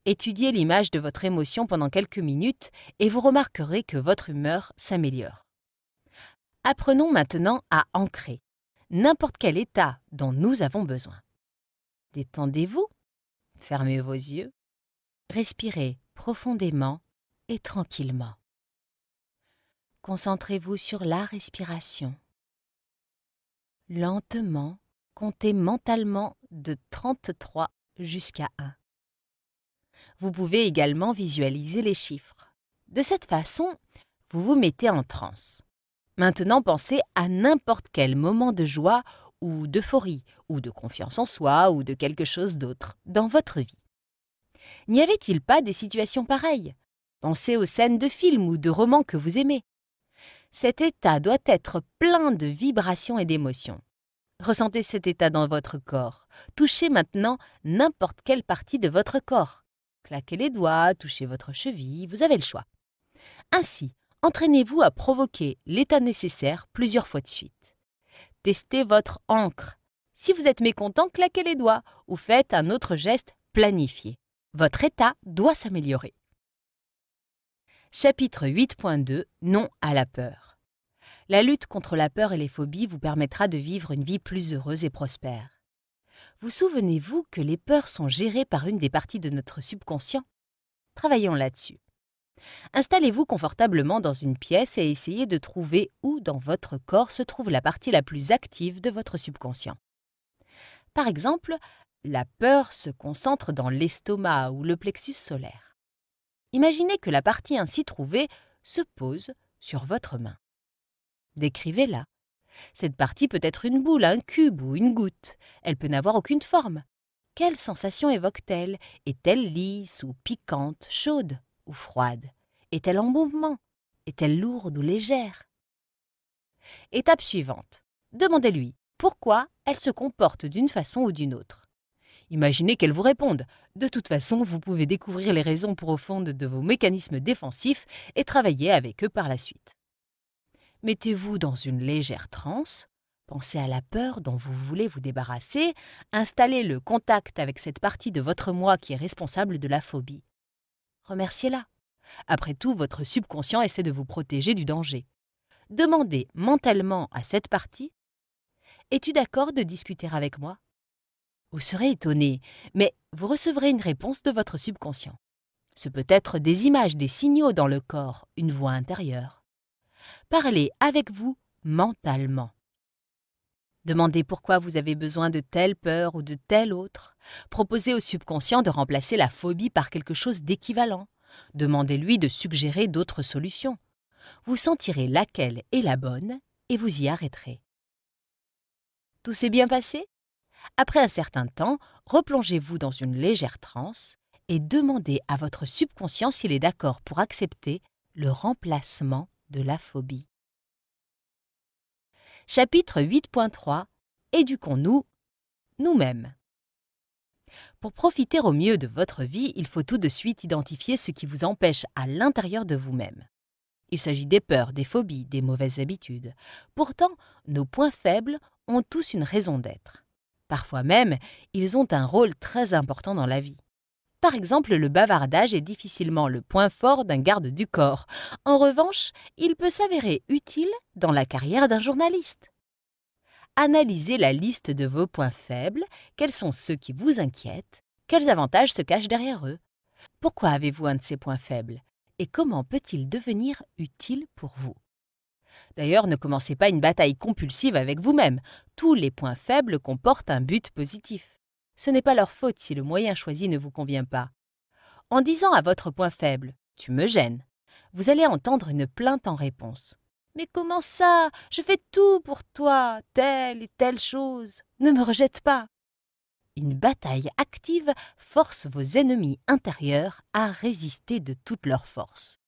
[SPEAKER 1] Étudiez l'image de votre émotion pendant quelques minutes et vous remarquerez que votre humeur s'améliore. Apprenons maintenant à ancrer n'importe quel état dont nous avons besoin. Détendez-vous, fermez vos yeux, respirez profondément et tranquillement. Concentrez-vous sur la respiration. Lentement, comptez mentalement de 33 jusqu'à 1. Vous pouvez également visualiser les chiffres. De cette façon, vous vous mettez en transe. Maintenant, pensez à n'importe quel moment de joie ou d'euphorie, ou de confiance en soi, ou de quelque chose d'autre dans votre vie. N'y avait-il pas des situations pareilles Pensez aux scènes de films ou de romans que vous aimez. Cet état doit être plein de vibrations et d'émotions. Ressentez cet état dans votre corps. Touchez maintenant n'importe quelle partie de votre corps. Claquez les doigts, touchez votre cheville, vous avez le choix. Ainsi, entraînez-vous à provoquer l'état nécessaire plusieurs fois de suite. Testez votre encre. Si vous êtes mécontent, claquez les doigts ou faites un autre geste planifié. Votre état doit s'améliorer. Chapitre 8.2 Non à la peur. La lutte contre la peur et les phobies vous permettra de vivre une vie plus heureuse et prospère. Vous souvenez-vous que les peurs sont gérées par une des parties de notre subconscient Travaillons là-dessus. Installez-vous confortablement dans une pièce et essayez de trouver où dans votre corps se trouve la partie la plus active de votre subconscient. Par exemple, la peur se concentre dans l'estomac ou le plexus solaire. Imaginez que la partie ainsi trouvée se pose sur votre main. Décrivez-la. Cette partie peut être une boule, un cube ou une goutte. Elle peut n'avoir aucune forme. Quelle sensation évoque-t-elle Est-elle lisse ou piquante, chaude froide Est-elle en mouvement Est-elle lourde ou légère Étape suivante. Demandez-lui pourquoi elle se comporte d'une façon ou d'une autre. Imaginez qu'elle vous réponde. De toute façon, vous pouvez découvrir les raisons profondes de vos mécanismes défensifs et travailler avec eux par la suite. Mettez-vous dans une légère transe, pensez à la peur dont vous voulez vous débarrasser, installez le contact avec cette partie de votre moi qui est responsable de la phobie remerciez-la. Après tout, votre subconscient essaie de vous protéger du danger. Demandez mentalement à cette partie Es-tu d'accord de discuter avec moi Vous serez étonné, mais vous recevrez une réponse de votre subconscient. Ce peut être des images, des signaux dans le corps, une voix intérieure. Parlez avec vous mentalement. Demandez pourquoi vous avez besoin de telle peur ou de telle autre. Proposez au subconscient de remplacer la phobie par quelque chose d'équivalent. Demandez-lui de suggérer d'autres solutions. Vous sentirez laquelle est la bonne et vous y arrêterez. Tout s'est bien passé Après un certain temps, replongez-vous dans une légère transe et demandez à votre subconscient s'il est d'accord pour accepter le remplacement de la phobie. Chapitre 8.3 Éduquons-nous nous-mêmes. Pour profiter au mieux de votre vie, il faut tout de suite identifier ce qui vous empêche à l'intérieur de vous-même. Il s'agit des peurs, des phobies, des mauvaises habitudes. Pourtant, nos points faibles ont tous une raison d'être. Parfois même, ils ont un rôle très important dans la vie. Par exemple, le bavardage est difficilement le point fort d'un garde du corps. En revanche, il peut s'avérer utile dans la carrière d'un journaliste. Analysez la liste de vos points faibles, quels sont ceux qui vous inquiètent, quels avantages se cachent derrière eux. Pourquoi avez-vous un de ces points faibles et comment peut-il devenir utile pour vous D'ailleurs, ne commencez pas une bataille compulsive avec vous-même. Tous les points faibles comportent un but positif ce n'est pas leur faute si le moyen choisi ne vous convient pas. En disant à votre point faible ⁇ Tu me gênes ⁇ vous allez entendre une plainte en réponse. Mais comment ça Je fais tout pour toi, telle et telle chose. Ne me rejette pas. Une bataille active force vos ennemis intérieurs à résister de toutes leurs forces.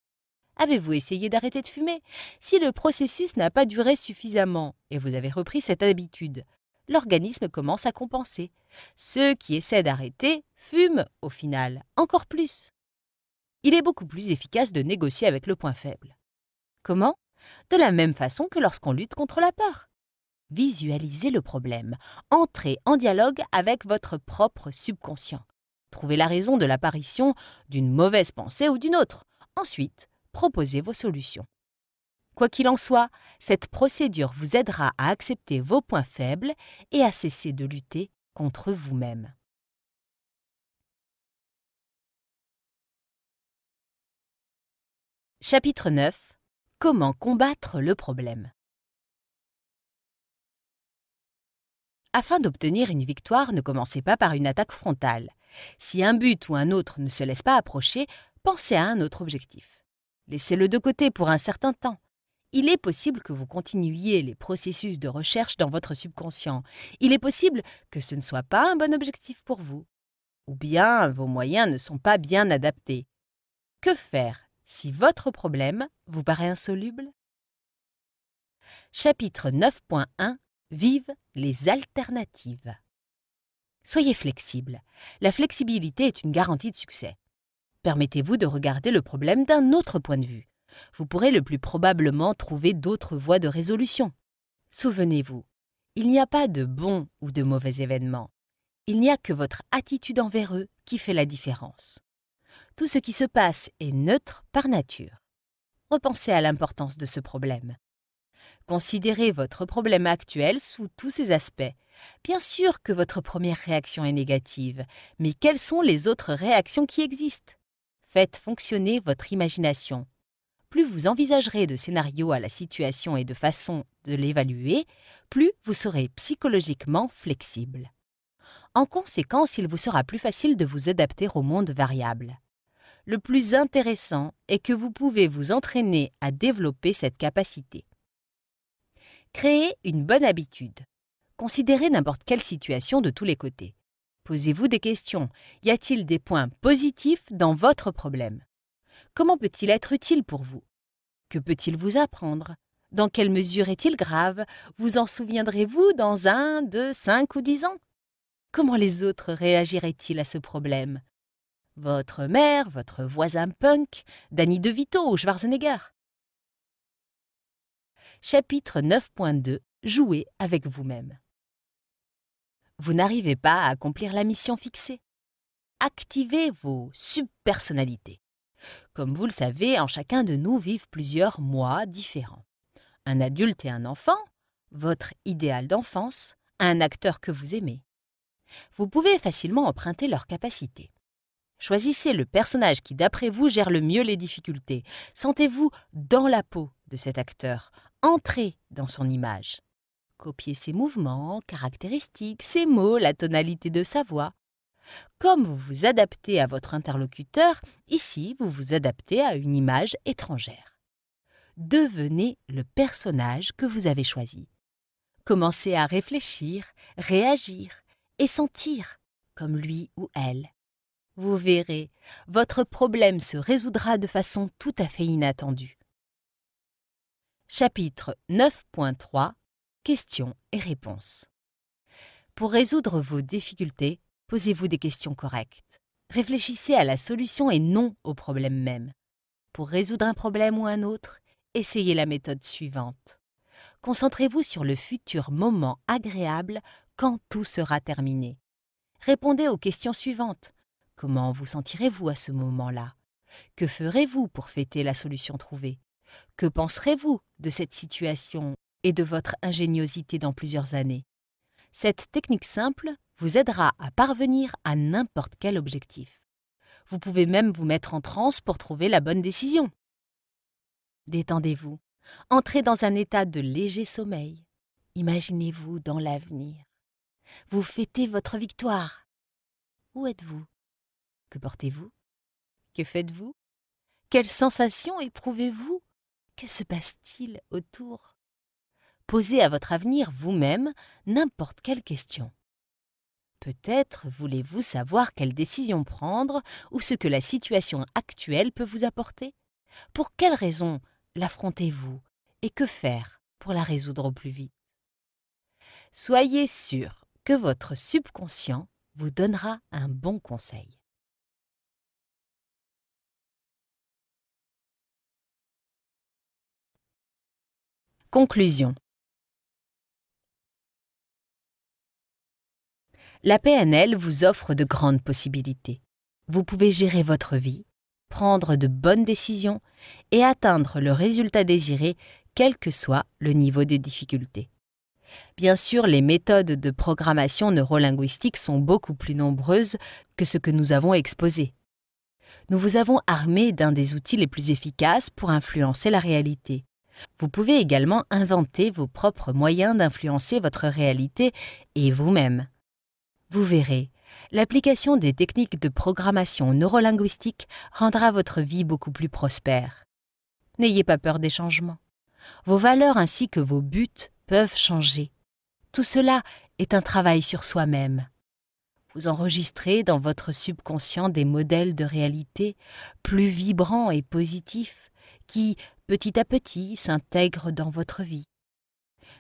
[SPEAKER 1] Avez-vous essayé d'arrêter de fumer Si le processus n'a pas duré suffisamment et vous avez repris cette habitude, l'organisme commence à compenser. Ceux qui essaient d'arrêter fument, au final, encore plus. Il est beaucoup plus efficace de négocier avec le point faible. Comment De la même façon que lorsqu'on lutte contre la peur. Visualisez le problème, entrez en dialogue avec votre propre subconscient. Trouvez la raison de l'apparition d'une mauvaise pensée ou d'une autre. Ensuite, proposez vos solutions. Quoi qu'il en soit, cette procédure vous aidera à accepter vos points faibles et à cesser de lutter contre vous-même. Chapitre 9 Comment combattre le problème Afin d'obtenir une victoire, ne commencez pas par une attaque frontale. Si un but ou un autre ne se laisse pas approcher, pensez à un autre objectif. Laissez-le de côté pour un certain temps, il est possible que vous continuiez les processus de recherche dans votre subconscient. Il est possible que ce ne soit pas un bon objectif pour vous. Ou bien vos moyens ne sont pas bien adaptés. Que faire si votre problème vous paraît insoluble Chapitre 9.1 Vive les alternatives. Soyez flexible. La flexibilité est une garantie de succès. Permettez-vous de regarder le problème d'un autre point de vue vous pourrez le plus probablement trouver d'autres voies de résolution. Souvenez-vous, il n'y a pas de bons ou de mauvais événements. Il n'y a que votre attitude envers eux qui fait la différence. Tout ce qui se passe est neutre par nature. Repensez à l'importance de ce problème. Considérez votre problème actuel sous tous ses aspects. Bien sûr que votre première réaction est négative, mais quelles sont les autres réactions qui existent Faites fonctionner votre imagination plus vous envisagerez de scénarios à la situation et de façon de l'évaluer, plus vous serez psychologiquement flexible. En conséquence, il vous sera plus facile de vous adapter au monde variable. Le plus intéressant est que vous pouvez vous entraîner à développer cette capacité. Créez une bonne habitude. Considérez n'importe quelle situation de tous les côtés. Posez-vous des questions. Y a-t-il des points positifs dans votre problème Comment peut-il être utile pour vous Que peut-il vous apprendre Dans quelle mesure est-il grave Vous en souviendrez-vous dans un, deux, cinq ou dix ans Comment les autres réagiraient-ils à ce problème Votre mère, votre voisin punk, Danny DeVito ou Schwarzenegger Chapitre 9.2 Jouer avec vous-même. Vous n'arrivez pas à accomplir la mission fixée. Activez vos subpersonnalités. Comme vous le savez, en chacun de nous vivent plusieurs moi différents. Un adulte et un enfant, votre idéal d'enfance, un acteur que vous aimez. Vous pouvez facilement emprunter leurs capacités. Choisissez le personnage qui, d'après vous, gère le mieux les difficultés. Sentez-vous dans la peau de cet acteur. Entrez dans son image. Copiez ses mouvements, caractéristiques, ses mots, la tonalité de sa voix. Comme vous vous adaptez à votre interlocuteur, ici vous vous adaptez à une image étrangère. Devenez le personnage que vous avez choisi. Commencez à réfléchir, réagir et sentir comme lui ou elle. Vous verrez, votre problème se résoudra de façon tout à fait inattendue. Chapitre 9.3 Questions et réponses. Pour résoudre vos difficultés, Posez-vous des questions correctes. Réfléchissez à la solution et non au problème même. Pour résoudre un problème ou un autre, essayez la méthode suivante. Concentrez-vous sur le futur moment agréable quand tout sera terminé. Répondez aux questions suivantes. Comment vous sentirez-vous à ce moment-là Que ferez-vous pour fêter la solution trouvée Que penserez-vous de cette situation et de votre ingéniosité dans plusieurs années cette technique simple vous aidera à parvenir à n'importe quel objectif. Vous pouvez même vous mettre en transe pour trouver la bonne décision. Détendez-vous, entrez dans un état de léger sommeil. Imaginez-vous dans l'avenir. Vous fêtez votre victoire. Où êtes-vous Que portez-vous Que faites-vous Quelles sensations éprouvez-vous Que se passe-t-il autour Posez à votre avenir vous-même n'importe quelle question. Peut-être voulez-vous savoir quelle décision prendre ou ce que la situation actuelle peut vous apporter Pour quelles raisons l'affrontez-vous et que faire pour la résoudre au plus vite Soyez sûr que votre subconscient vous donnera un bon conseil.
[SPEAKER 2] Conclusion
[SPEAKER 1] la PNL vous offre de grandes possibilités. Vous pouvez gérer votre vie, prendre de bonnes décisions et atteindre le résultat désiré, quel que soit le niveau de difficulté. Bien sûr, les méthodes de programmation neurolinguistique sont beaucoup plus nombreuses que ce que nous avons exposé. Nous vous avons armé d'un des outils les plus efficaces pour influencer la réalité. Vous pouvez également inventer vos propres moyens d'influencer votre réalité et vous-même. Vous verrez, l'application des techniques de programmation neurolinguistique rendra votre vie beaucoup plus prospère. N'ayez pas peur des changements. Vos valeurs ainsi que vos buts peuvent changer. Tout cela est un travail sur soi-même. Vous enregistrez dans votre subconscient des modèles de réalité plus vibrants et positifs qui, petit à petit, s'intègrent dans votre vie.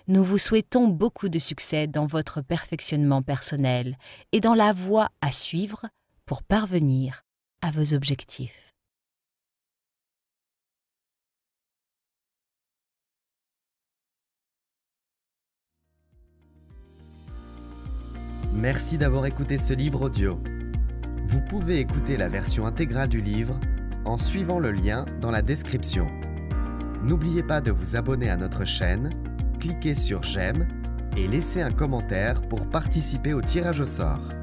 [SPEAKER 1] Nous vous souhaitons beaucoup de succès dans votre perfectionnement personnel et dans la voie à suivre pour parvenir à vos objectifs. Merci d'avoir écouté ce livre audio. Vous pouvez écouter la version intégrale du livre en suivant le lien dans la description. N'oubliez pas de vous abonner à notre chaîne cliquez sur j'aime et laissez un commentaire pour participer au tirage au sort.